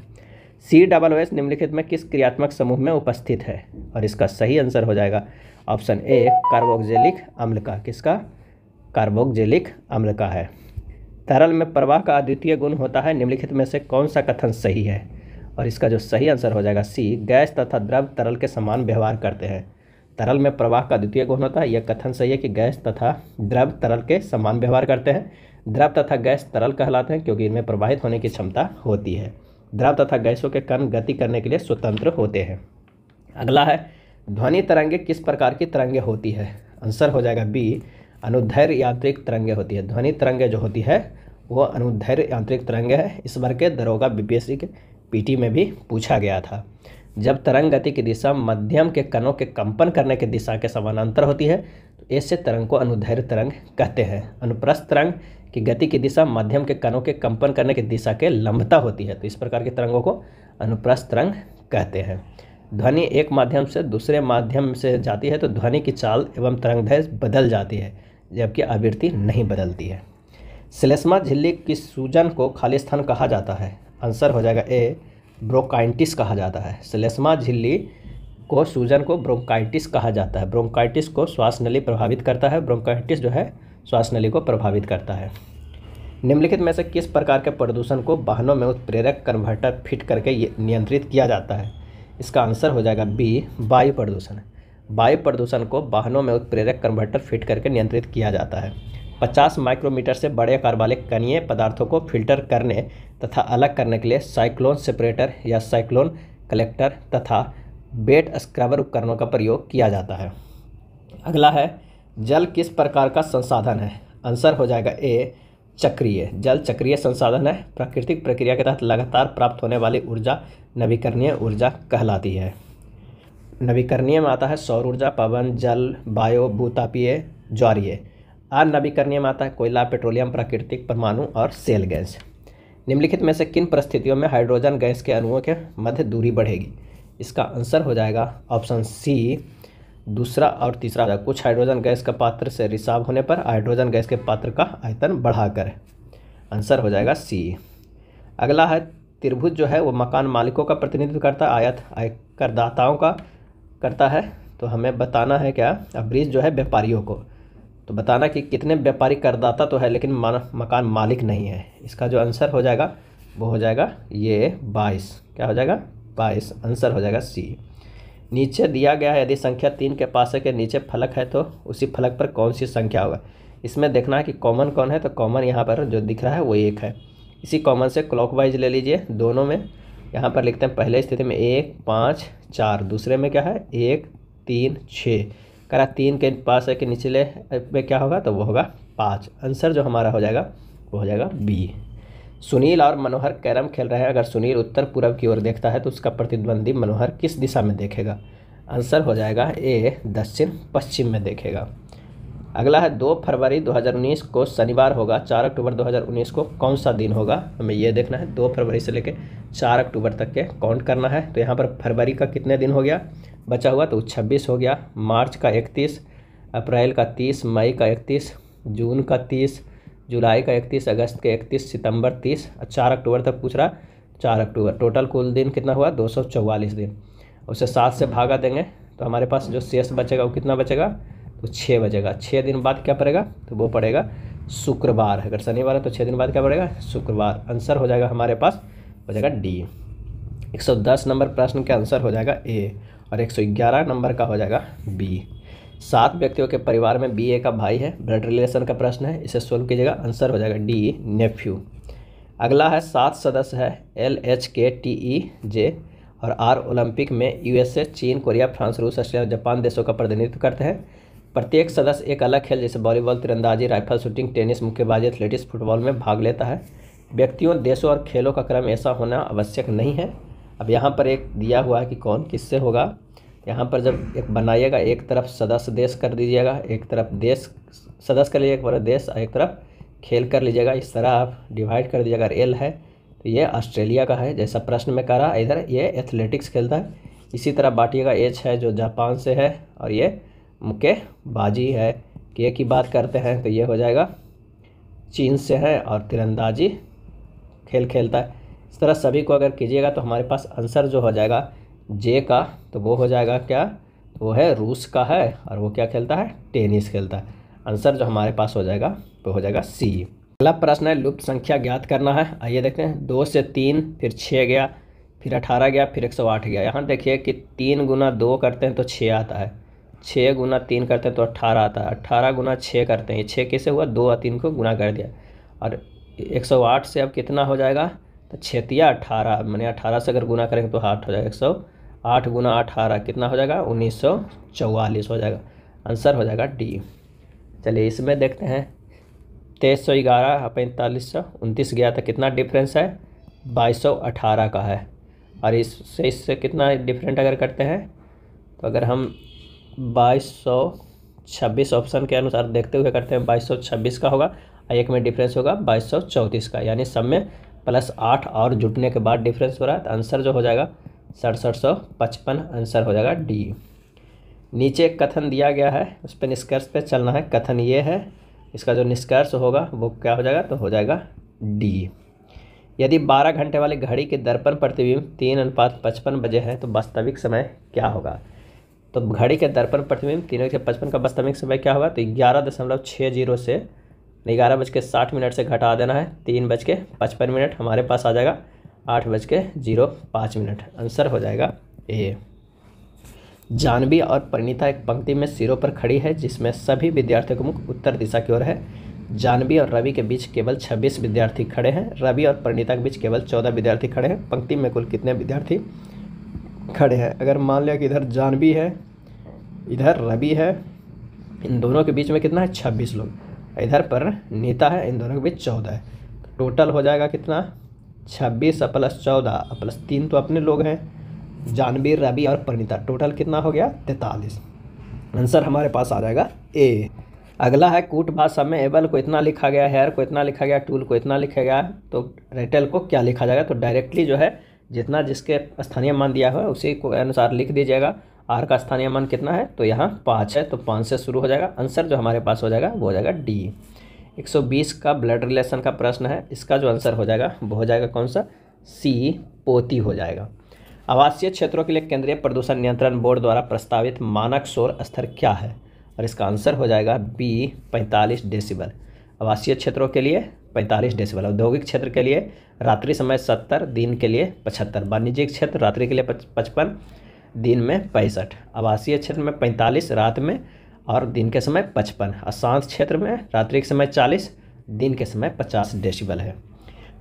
सी डबल एस निम्नलिखित में किस क्रियात्मक समूह में उपस्थित है और इसका सही आंसर हो जाएगा ऑप्शन ए कार्बोक्जेलिक अम्ल का किसका कार्बोक्जेलिक अम्ल का है तरल में प्रवाह का अद्वितीय गुण होता है निम्नलिखित में से कौन सा कथन सही है और इसका जो सही आंसर हो जाएगा सी गैस तथा द्रव तरल के समान व्यवहार करते हैं तरल में प्रवाह का द्वितीय गुण होता है यह कथन सही है कि गैस तथा द्रव तरल के समान व्यवहार करते हैं द्रव तथा गैस तरल कहलाते हैं क्योंकि इनमें प्रवाहित होने की क्षमता होती है द्रव तथा गैसों के कण गति करने के लिए स्वतंत्र होते हैं अगला है ध्वनि तरंगे किस प्रकार की तरंगे होती है आंसर हो जाएगा बी अनुधैर्य यांत्रिक तरंगे होती है ध्वनि तरंगे जो होती है वो अनुधैर्य यांत्रिक तरंगे है इस बार के दरोगा बीपीएससी के पीटी में भी पूछा गया था जब तरंग गति की दिशा मध्यम के कणों के कंपन करने की दिशा के समानांतर होती है तो ऐसे तरंग को अनुधैर्य तरंग कहते हैं अनुप्रस्थ तरंग कि गति की दिशा मध्यम के कणों के कंपन करने की दिशा के लंबता होती है तो इस प्रकार के तरंगों को अनुप्रस्थ तरंग कहते हैं ध्वनि एक माध्यम से दूसरे माध्यम से जाती है तो ध्वनि की चाल एवं तरंगदैर्घ्य बदल जाती है जबकि आवृत्ति नहीं बदलती है सिलेस्मा झिल्ली की सूजन को खाली स्थान कहा जाता है आंसर हो जाएगा ए ब्रोकाइटिस कहा जाता है सिलेस्मा झिल्ली को सूजन को ब्रोंकाइटिस कहा जाता है ब्रोंकाइटिस को श्वास नली प्रभावित करता है ब्रोंकाइटिस जो है श्वास नली को प्रभावित करता है निम्नलिखित में से किस प्रकार के प्रदूषण को वाहनों में उत्प्रेरक कन्वर्टर फिट करके नियंत्रित किया जाता है इसका आंसर हो जाएगा बी वायु प्रदूषण वायु प्रदूषण को वाहनों में उत्प्रेरक कन्वर्टर फिट करके नियंत्रित किया जाता है 50 माइक्रोमीटर से बड़े आकार वाले कनीय पदार्थों को फिल्टर करने तथा अलग करने के लिए साइक्लोन सेपरेटर या साइक्लोन कलेक्टर तथा बेट स्क्रबर उपकरणों का प्रयोग किया जाता है अगला है जल किस प्रकार का संसाधन है आंसर हो जाएगा ए चक्रीय जल चक्रीय संसाधन है प्राकृतिक प्रक्रिया के तहत लगातार प्राप्त होने वाली ऊर्जा नवीकरणीय ऊर्जा कहलाती है नवीकरणीय में आता है सौर ऊर्जा पवन जल बायो भूतापीय ज्वारीय अनवीकरणीय में आता है कोयला पेट्रोलियम प्राकृतिक परमाणु और सेल गैस निम्नलिखित में से किन परिस्थितियों में हाइड्रोजन गैस के अणुओं के मध्य दूरी बढ़ेगी इसका आंसर हो जाएगा ऑप्शन सी दूसरा और तीसरा कुछ हाइड्रोजन गैस का पात्र से रिसाव होने पर हाइड्रोजन गैस के पात्र का आयतन बढ़ाकर आंसर हो जाएगा सी अगला है त्रिभुज जो है वो मकान मालिकों का प्रतिनिधित्व करता आयत करदाताओं का करता है तो हमें बताना है क्या अब्रिज जो है व्यापारियों को तो बताना कि कितने व्यापारी करदाता तो है लेकिन मकान मालिक नहीं है इसका जो आंसर हो जाएगा वो हो जाएगा ये बाईस क्या हो जाएगा बाईस आंसर हो जाएगा सी नीचे दिया गया है यदि संख्या तीन के पास के नीचे फलक है तो उसी फलक पर कौन सी संख्या होगा इसमें देखना है कि कॉमन कौन है तो कॉमन यहाँ पर जो दिख रहा है वो एक है इसी कॉमन से क्लॉकवाइज ले लीजिए दोनों में यहाँ पर लिखते हैं पहले स्थिति में एक पाँच चार दूसरे में क्या है एक तीन छः करा तीन के पास है कि निचले में क्या होगा तो वो होगा पाँच आंसर जो हमारा हो जाएगा वो हो जाएगा बी सुनील और मनोहर कैरम खेल रहे हैं अगर सुनील उत्तर पूर्व की ओर देखता है तो उसका प्रतिद्वंदी मनोहर किस दिशा में देखेगा आंसर हो जाएगा ए दक्षिण पश्चिम में देखेगा अगला है दो फरवरी 2019 को शनिवार होगा चार अक्टूबर 2019 को कौन सा दिन होगा हमें यह देखना है दो फरवरी से लेकर चार अक्टूबर तक के काउंट करना है तो यहाँ पर फरवरी का कितने दिन हो गया बचा हुआ तो छब्बीस हो गया मार्च का इकतीस अप्रैल का तीस मई का इकतीस जून का तीस जुलाई का इकतीस अगस्त का इकतीस सितंबर तीस और चार अक्टूबर तक पूछ रहा चार अक्टूबर टोटल कुल दिन कितना हुआ दो सौ चौवालीस दिन उसे सात से भागा देंगे तो हमारे पास जो शेष बचेगा वो कितना बचेगा तो छः बचेगा छः दिन बाद क्या पड़ेगा तो वो पड़ेगा शुक्रवार अगर शनिवार है तो छः दिन बाद क्या पड़ेगा शुक्रवार आंसर हो जाएगा हमारे पास हो जाएगा डी 110 नंबर प्रश्न का आंसर हो जाएगा ए और 111 नंबर का हो जाएगा बी सात व्यक्तियों के परिवार में बी ए का भाई है ब्लड रिलेशन का प्रश्न है इसे सोल्व कीजिएगा आंसर हो जाएगा डी नेफ्यू अगला है सात सदस्य है L H K T E J और आर ओलंपिक में यूएसए चीन कोरिया फ्रांस रूस ऑस्ट्रेलिया जापान देशों का प्रतिनिधित्व करते हैं प्रत्येक सदस्य एक अलग खेल जैसे वॉलीबॉल तिरंदाजी राइफल शूटिंग टेनिस मुक्केबाजी एथलेटिक्स फुटबॉल में भाग लेता है व्यक्तियों देशों और खेलों का क्रम ऐसा होना आवश्यक नहीं है अब यहाँ पर एक दिया हुआ है कि कौन किससे होगा यहाँ पर जब एक बनाइएगा एक तरफ सदस्य देश कर दीजिएगा एक तरफ देश सदस्य कर लीजिएगा पूरा देश और एक तरफ खेल कर लीजिएगा इस तरह आप डिवाइड कर दीजिएगा एल है तो ये ऑस्ट्रेलिया का है जैसा प्रश्न में करा इधर ये एथलेटिक्स खेलता है इसी तरह बाटिएगा एच है जो जापान से है और ये मुक्केबाजी है के की बात करते हैं तो ये हो जाएगा चीन से है और तिरंदाजी खेल खेलता है इस तरह सभी को अगर कीजिएगा तो हमारे पास आंसर जो हो जाएगा जे का तो वो हो जाएगा क्या तो वो है रूस का है और वो क्या खेलता है टेनिस खेलता है आंसर जो हमारे पास हो जाएगा वो हो जाएगा सी अगला प्रश्न है लुप्त संख्या ज्ञात करना है आइए देखते हैं दो से तीन फिर छः गया फिर अठारह गया फिर एक सौ आठ गया यहाँ देखिए कि तीन गुना दो करते हैं तो छः आता है छः गुना तीन करते हैं तो अट्ठारह आता है अट्ठारह गुना छः करते हैं छः कैसे हुआ दो और तीन को गुना कर दिया और एक सौ आठ से अब कितना हो जाएगा तो छतिया अट्ठारह मैंने अट्ठारह से अगर गुना करेंगे तो आठ हो जाएगा एक सौ आठ गुना अठारह कितना हो जाएगा उन्नीस सौ चौवालीस हो जाएगा आंसर हो जाएगा डी चलिए इसमें देखते हैं तेईस सौ ग्यारह हाँ, पैंतालीस सौ उनतीस गया था तो कितना डिफरेंस है बाईस सौ अठारह का है और इससे इससे कितना डिफरेंट अगर करते हैं तो अगर हम बाईस सौ छब्बीस ऑप्शन के अनुसार देखते हुए करते हैं बाईस सौ छब्बीस का होगा और एक में डिफरेंस होगा बाईस सौ चौंतीस का यानी सब में प्लस आठ और जुटने के बाद डिफरेंस हो रहा है तो आंसर जो हो जाएगा सड़सठ सौ पचपन आंसर हो जाएगा डी नीचे कथन दिया गया है उस पर निष्कर्ष पे चलना है कथन ये है इसका जो निष्कर्ष होगा वो क्या हो जाएगा तो हो जाएगा डी यदि 12 घंटे वाली घड़ी के दर्पण प्रतिबिंब तीन अनुपात पचपन बजे है तो वास्तविक समय क्या होगा तो घड़ी के दर्पण प्रतिबिंब तीन एक पचपन का वास्तविक समय क्या होगा तो ग्यारह दशमलव छः जीरो से ग्यारह बज के साठ मिनट से घटा देना है तीन बज के पचपन मिनट हमारे पास आ जाएगा आठ बज के जीरो पाँच मिनट आंसर हो जाएगा ए जानवी और परिणीता एक पंक्ति में सिरों पर खड़ी है जिसमें सभी विद्यार्थियों का मुख उत्तर दिशा की ओर है जानवी और रवि के बीच केवल 26 विद्यार्थी खड़े हैं रवि और परिणीता के बीच केवल 14 विद्यार्थी खड़े हैं पंक्ति में कुल कितने विद्यार्थी खड़े हैं अगर मान लिया कि इधर जानवी है इधर रवि है इन दोनों के बीच में कितना है छब्बीस लोग इधर पर नीता है इन दोनों के बीच चौदह है टोटल हो जाएगा कितना छब्बीस प्लस चौदह प्लस तीन तो अपने लोग हैं जानवीर रवि और परिणीता टोटल कितना हो गया तैंतालीस आंसर हमारे पास आ जाएगा ए अगला है कूट भाषा में एबल को इतना लिखा गया हेयर को इतना लिखा गया टूल को इतना लिखा गया तो रेटल को क्या लिखा जाएगा तो डायरेक्टली जो है जितना जिसके स्थानीय मान दिया हुआ है उसी को अनुसार लिख दीजिएगा आर का स्थानीय मान कितना है तो यहाँ पाँच है तो पाँच से शुरू हो जाएगा आंसर जो हमारे पास हो जाएगा वो हो जाएगा डी 120 का ब्लड रिलेशन का प्रश्न है इसका जो आंसर हो जाएगा वो हो जाएगा कौन सा सी पोती हो जाएगा आवासीय क्षेत्रों के लिए केंद्रीय प्रदूषण नियंत्रण बोर्ड द्वारा प्रस्तावित मानक शोर स्तर क्या है और इसका आंसर हो जाएगा बी 45 डेसिबल आवासीय क्षेत्रों के लिए 45 डेसिबल औद्योगिक क्षेत्र के लिए रात्रि समय 70 दिन के लिए 75 वाणिज्यिक क्षेत्र रात्रि के लिए 55 दिन में पैंसठ आवासीय क्षेत्र में 45 रात में और दिन के समय पचपन अशांत क्षेत्र में रात्रि के समय चालीस दिन के समय पचास डेसिबल है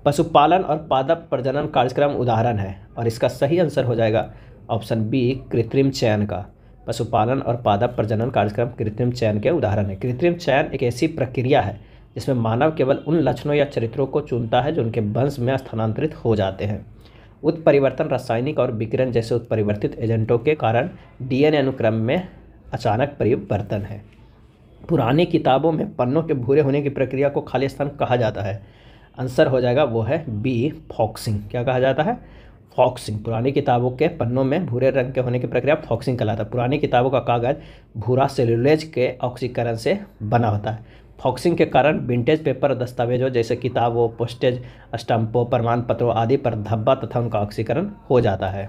पशुपालन और पादप प्रजनन कार्यक्रम उदाहरण है और इसका सही आंसर हो जाएगा ऑप्शन बी कृत्रिम चयन का पशुपालन और पादप प्रजनन कार्यक्रम कृत्रिम चयन के उदाहरण है कृत्रिम चयन एक ऐसी प्रक्रिया है जिसमें मानव केवल उन लक्षणों या चरित्रों को चुनता है जो उनके वंश में स्थानांतरित हो जाते हैं उत्परिवर्तन रासायनिक और विकिरण जैसे उत्परिवर्तित एजेंटों के कारण डीएनए अनुक्रम में अचानक परिवर्तन है पुरानी किताबों में पन्नों के भूरे होने की प्रक्रिया को खाली स्थान कहा जाता है आंसर हो जाएगा वो है बी फॉक्सिंग क्या कहा जाता है फॉक्सिंग पुरानी किताबों के पन्नों में भूरे रंग के होने की प्रक्रिया फॉक्सिंग कहलाता है पुरानी किताबों का कागज़ भूरा सेलुलेज के ऑक्सीकरण से बना होता है फॉक्सिंग के कारण विंटेज पेपर दस्तावेजों जैसे किताबों पोस्टेज स्टम्पों प्रमाण पत्रों आदि पर धब्बा तथा उनका ऑक्सीकरण हो जाता है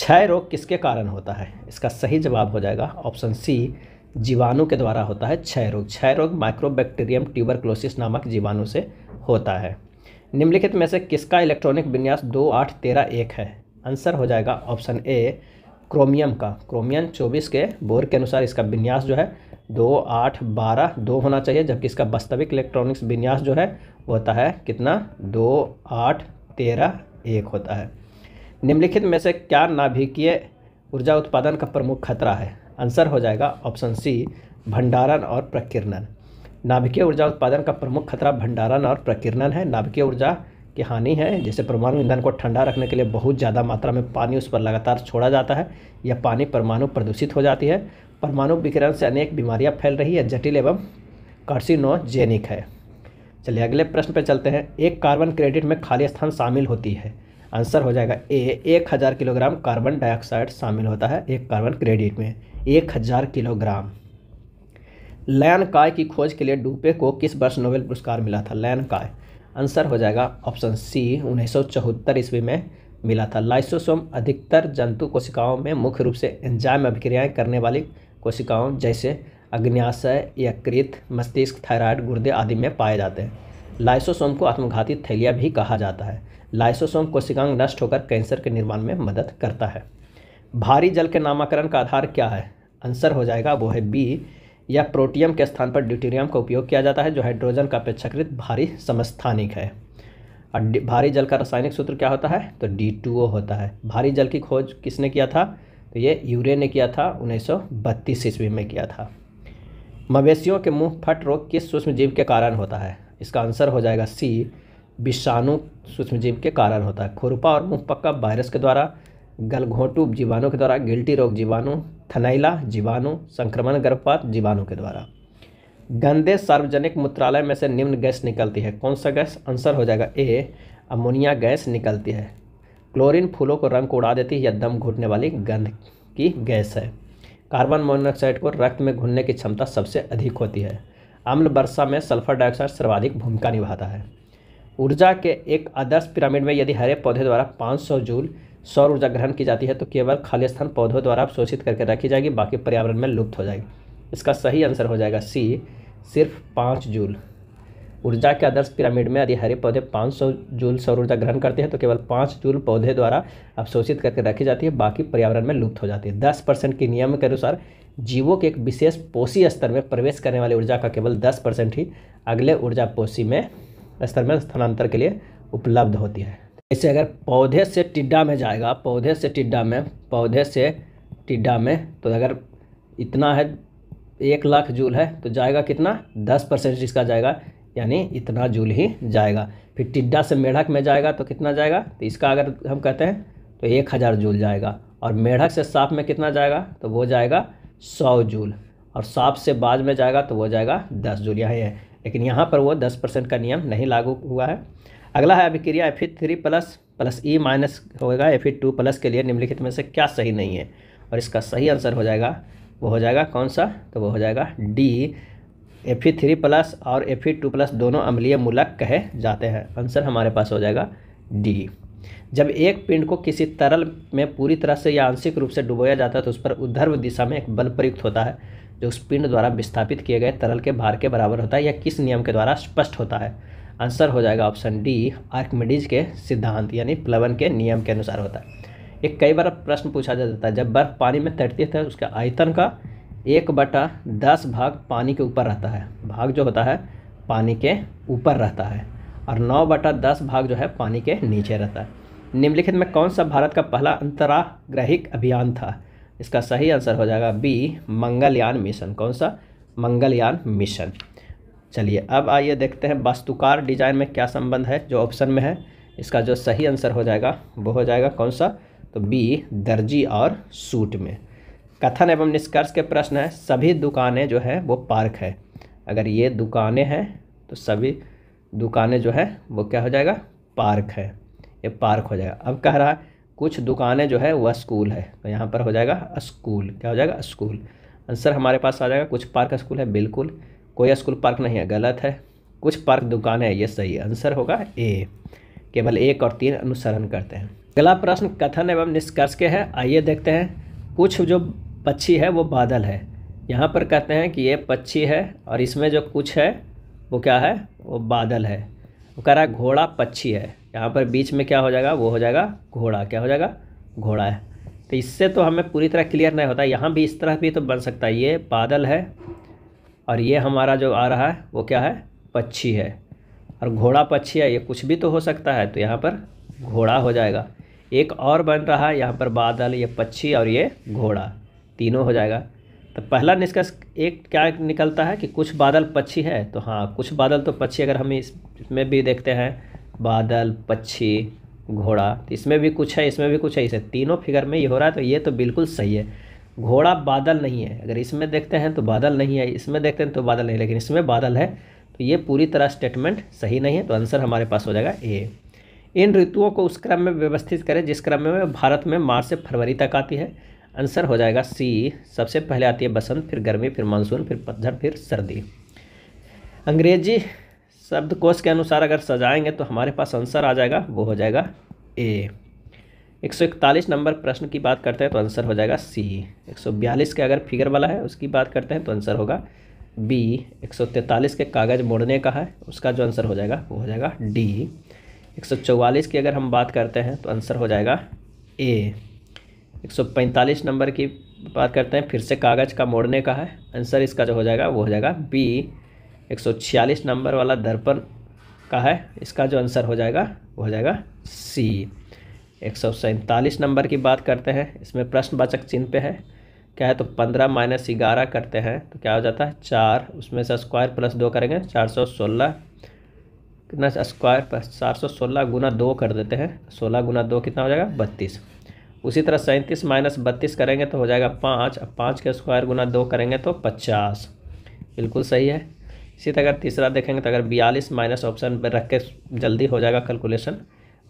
क्षय रोग किसके कारण होता है इसका सही जवाब हो जाएगा ऑप्शन सी जीवाणु के द्वारा होता है क्षय रोग क्षय रोग माइक्रोबैक्टीरियम ट्यूबरक्लोसिस नामक जीवाणु से होता है निम्नलिखित में से किसका इलेक्ट्रॉनिक विन्यास दो आठ तेरह एक है आंसर हो जाएगा ऑप्शन ए क्रोमियम का क्रोमियम चौबीस के बोर के अनुसार इसका विन्यास जो है दो आठ बारह दो होना चाहिए जबकि इसका वास्तविक इलेक्ट्रॉनिक्स विन्यास जो है होता है कितना दो आठ तेरह एक होता है निम्नलिखित में से क्या नाभिकीय ऊर्जा उत्पादन का प्रमुख खतरा है आंसर हो जाएगा ऑप्शन सी भंडारण और प्रकीर्णन नाभिकीय ऊर्जा उत्पादन का प्रमुख खतरा भंडारण और प्रकीर्णन है नाभिकीय ऊर्जा की हानि है जैसे परमाणु ईंधन को ठंडा रखने के लिए बहुत ज़्यादा मात्रा में पानी उस पर लगातार छोड़ा जाता है या पानी परमाणु प्रदूषित हो जाती है परमाणु विकिरण से अनेक बीमारियां फैल रही है जटिल एवं कार्सिनोजेनिक है चलिए अगले प्रश्न पर चलते हैं एक कार्बन क्रेडिट में खाली स्थान शामिल होती है आंसर हो जाएगा ए एक हज़ार किलोग्राम कार्बन डाइऑक्साइड शामिल होता है एक कार्बन क्रेडिट में एक हज़ार किलोग्राम लैन काय की खोज के लिए डूपे को किस वर्ष नोबेल पुरस्कार मिला था लैन काय आंसर हो जाएगा ऑप्शन सी उन्नीस ईस्वी में मिला था लाइसोसोम अधिकतर जंतु कोशिकाओं में मुख्य रूप से एंजाइम अभिक्रियाएं करने वाली कोशिकाओं जैसे अग्न्याशय यकृत मस्तिष्क थायराइड गुर्दे आदि में पाए जाते हैं लाइसोसोम को आत्मघाती थैलिया भी कहा जाता है लाइसोसोम कोशिकांग नष्ट होकर कैंसर के निर्माण में मदद करता है भारी जल के नामकरण का आधार क्या है आंसर हो जाएगा वो है बी या प्रोटियम के स्थान पर ड्यूटेरियम का उपयोग किया जाता है जो हाइड्रोजन का अपेक्षाकृत भारी समस्थानिक है और भारी जल का रासायनिक सूत्र क्या होता है तो डी होता है भारी जल की खोज किसने किया था तो ये यूरे ने किया था उन्नीस सौ ईस्वी में किया था मवेशियों के मुंह फट रोग किस सूक्ष्म जीव के कारण होता है इसका आंसर हो जाएगा सी विषाणु सूक्ष्मजीव के कारण होता है खुरपा और मुँह पक्का वायरस के द्वारा गलघोंटू जीवाणु के द्वारा गिल्टी रोग जीवाणु थनैला जीवाणु संक्रमण गर्भपात जीवाणु के द्वारा गंदे सार्वजनिक मूत्रालय में से निम्न गैस निकलती है कौन सा गैस आंसर हो जाएगा ए अमोनिया गैस निकलती है क्लोरीन फूलों को रंग उड़ा देती है या दम घुटने वाली गंध की गैस है कार्बन मोनोऑक्साइड को रक्त में घुलने की क्षमता सबसे अधिक होती है अम्ल वर्षा में सल्फर डाइऑक्साइड सर्वाधिक भूमिका निभाता है ऊर्जा के एक आदर्श पिरामिड में यदि हरे पौधे द्वारा 500 जूल सौर ऊर्जा ग्रहण की जाती है तो केवल खाली स्थान पौधों द्वारा शोषित करके रखी जाएगी बाकी पर्यावरण में लुप्त हो जाएगी इसका सही आंसर हो जाएगा सी सिर्फ पाँच जूल ऊर्जा के आदर्श पिरामिड में यदि हरे पौधे 500 जूल सौर ऊर्जा ग्रहण करते हैं तो केवल पाँच जूल पौधे द्वारा अवशोषित करके रखी जाती है बाकी पर्यावरण में लुप्त हो जाती है दस परसेंट के नियम के अनुसार जीवों के एक विशेष पोषी स्तर में प्रवेश करने वाली ऊर्जा का केवल दस परसेंट ही अगले ऊर्जा पोषी में स्तर में स्थानांतर के लिए उपलब्ध होती है इससे अगर पौधे से टिड्डा में जाएगा पौधे से टिड्डा में पौधे से टिड्डा में तो अगर इतना है एक लाख जूल है तो जाएगा कितना दस परसेंट इसका जाएगा यानी इतना जूल ही जाएगा फिर टिड्डा से मेढक में जाएगा तो कितना जाएगा तो इसका अगर हम कहते हैं तो एक हज़ार जूल जाएगा और मेढक से सांप में कितना जाएगा तो वो जाएगा सौ जूल और सांप से बाज में जाएगा तो वो जाएगा दस जूल यही है लेकिन यहाँ पर वो दस परसेंट का नियम नहीं लागू हुआ है अगला है अभिक्रिया F three plus plus E minus होगा एफ टू प्लस के लिए निम्नलिखित में से क्या सही नहीं है और इसका सही आंसर हो जाएगा वो हो जाएगा कौन सा तो वो हो जाएगा डी एफ थ्री प्लस और एफ टू प्लस दोनों अम्लीय मूलक कहे जाते हैं आंसर हमारे पास हो जाएगा डी जब एक पिंड को किसी तरल में पूरी तरह से या आंशिक रूप से डुबोया जाता है तो उस पर उद्धर्व दिशा में एक बल प्रयुक्त होता है जो उस पिंड द्वारा विस्थापित किए गए तरल के भार के बराबर होता है या किस नियम के द्वारा स्पष्ट होता है आंसर हो जाएगा ऑप्शन डी आर्कमिडीज के सिद्धांत यानी प्लवन के नियम के अनुसार होता है ये कई बार प्रश्न पूछा जाता है जब बर्फ पानी में तैरती है तो उसका आयतन का एक बटा दस भाग पानी के ऊपर रहता है भाग जो होता है पानी के ऊपर रहता है और नौ बटा दस भाग जो है पानी के नीचे रहता है निम्नलिखित में कौन सा भारत का पहला अंतराग्रहिक अभियान था इसका सही आंसर हो जाएगा बी मंगलयान मिशन कौन सा मंगलयान मिशन चलिए अब आइए देखते हैं वास्तुकार डिजाइन में क्या संबंध है जो ऑप्शन में है इसका जो सही आंसर हो जाएगा वो हो जाएगा कौन सा तो बी दर्जी और सूट में कथन एवं निष्कर्ष के प्रश्न है सभी दुकानें जो है वो पार्क है अगर ये दुकानें हैं तो सभी दुकानें जो है वो क्या हो जाएगा पार्क है ये पार्क हो जाएगा अब कह रहा है कुछ दुकानें जो है वह स्कूल है तो यहाँ पर हो जाएगा स्कूल क्या हो जाएगा स्कूल आंसर हमारे पास आ जाएगा कुछ पार्क स्कूल है बिल्कुल कोई स्कूल पार्क नहीं है गलत है कुछ पार्क दुकान है ये सही आंसर होगा ए केवल एक और तीन अनुसरण करते हैं अगला प्रश्न कथन एवं निष्कर्ष के है आइए देखते हैं कुछ जो पक्षी है वो बादल है यहाँ पर कहते हैं कि ये पक्षी है और इसमें जो कुछ है वो क्या है वो बादल है वो कह रहा है घोड़ा पक्षी है यहाँ पर बीच में क्या हो जाएगा वो हो जाएगा घोड़ा क्या हो जाएगा घोड़ा है तो इससे तो हमें पूरी तरह क्लियर नहीं होता यहाँ भी इस तरह भी तो बन सकता है ये बादल है और ये हमारा जो आ रहा है वो क्या है पक्षी है और घोड़ा पक्षी है ये कुछ भी तो हो सकता है तो यहाँ पर घोड़ा हो जाएगा एक और बन रहा है यहाँ पर बादल ये पक्षी और ये घोड़ा तीनों हो जाएगा तो पहला निष्कर्ष एक क्या निकलता है कि कुछ बादल पक्षी है तो हाँ कुछ बादल तो पक्षी अगर हम इसमें भी देखते हैं बादल पक्षी घोड़ा तो इसमें भी कुछ है इसमें भी कुछ है इसे तीनों फिगर में ये हो रहा है तो ये तो बिल्कुल सही है घोड़ा बादल नहीं है अगर इसमें देखते हैं तो बादल नहीं है इसमें देखते हैं तो बादल नहीं लेकिन इसमें बादल है तो ये पूरी तरह स्टेटमेंट सही नहीं है तो आंसर हमारे पास हो जाएगा ए इन ऋतुओं को उस क्रम में व्यवस्थित करें जिस क्रम में भारत में मार्च से फरवरी तक आती है आंसर हो जाएगा सी सबसे पहले आती है बसंत फिर गर्मी फिर मानसून फिर पतझड़ फिर सर्दी अंग्रेजी शब्दकोश के अनुसार अगर सजाएंगे तो हमारे पास आंसर आ जाएगा वो हो जाएगा ए एक सौ इकतालीस नंबर प्रश्न की बात करते हैं तो आंसर हो जाएगा सी एक सौ बयालीस के अगर फिगर वाला है उसकी बात करते हैं तो आंसर होगा बी एक सौ तैंतालीस के कागज़ मोड़ने का है उसका जो आंसर हो जाएगा वो हो जाएगा डी एक सौ चौवालीस की अगर हम बात करते हैं तो आंसर हो जाएगा ए एक सौ पैंतालीस नंबर की बात करते हैं फिर से कागज़ का मोड़ने का है आंसर इसका जो हो जाएगा वो हो जाएगा बी 146 नंबर वाला दर्पण का है इसका जो आंसर हो जाएगा वो हो जाएगा सी एक नंबर की बात करते हैं इसमें प्रश्नवाचक चिन्ह पे है क्या है तो पंद्रह माइनस ग्यारह करते हैं तो क्या हो जाता है चार उसमें से स्क्वायर प्लस दो करेंगे चार सौ सोलह कितना स्क्वायर प्लस चार सौ सोलह गुना दो कर देते हैं सोलह गुना दो कितना हो जाएगा बत्तीस उसी तरह सैंतीस माइनस बत्तीस करेंगे तो हो जाएगा पाँच अब पाँच के स्क्वायर गुना दो करेंगे तो पचास बिल्कुल सही है इसी तरह अगर तीसरा देखेंगे तो अगर बयालीस माइनस ऑप्शन पर रख के जल्दी हो जाएगा कैलकुलेशन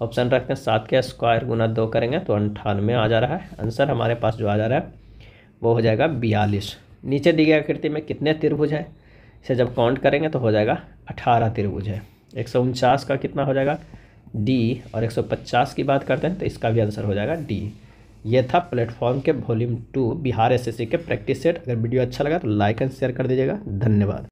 ऑप्शन रखते हैं सात के स्क्वायर गुना दो करेंगे तो अंठानवे आ जा रहा है आंसर हमारे पास जो आ जा रहा है वो हो जाएगा बयालीस नीचे दी गई आकृति में कितने त्रिभुज है इसे जब काउंट करेंगे तो हो जाएगा अठारह त्रिभुज है एक का कितना हो जाएगा डी और 150 की बात करते हैं तो इसका भी आंसर हो जाएगा डी ये था प्लेटफॉर्म के वॉल्यूम टू बिहार एसएससी के प्रैक्टिस सेट अगर वीडियो अच्छा लगा तो लाइक एंड शेयर कर दीजिएगा धन्यवाद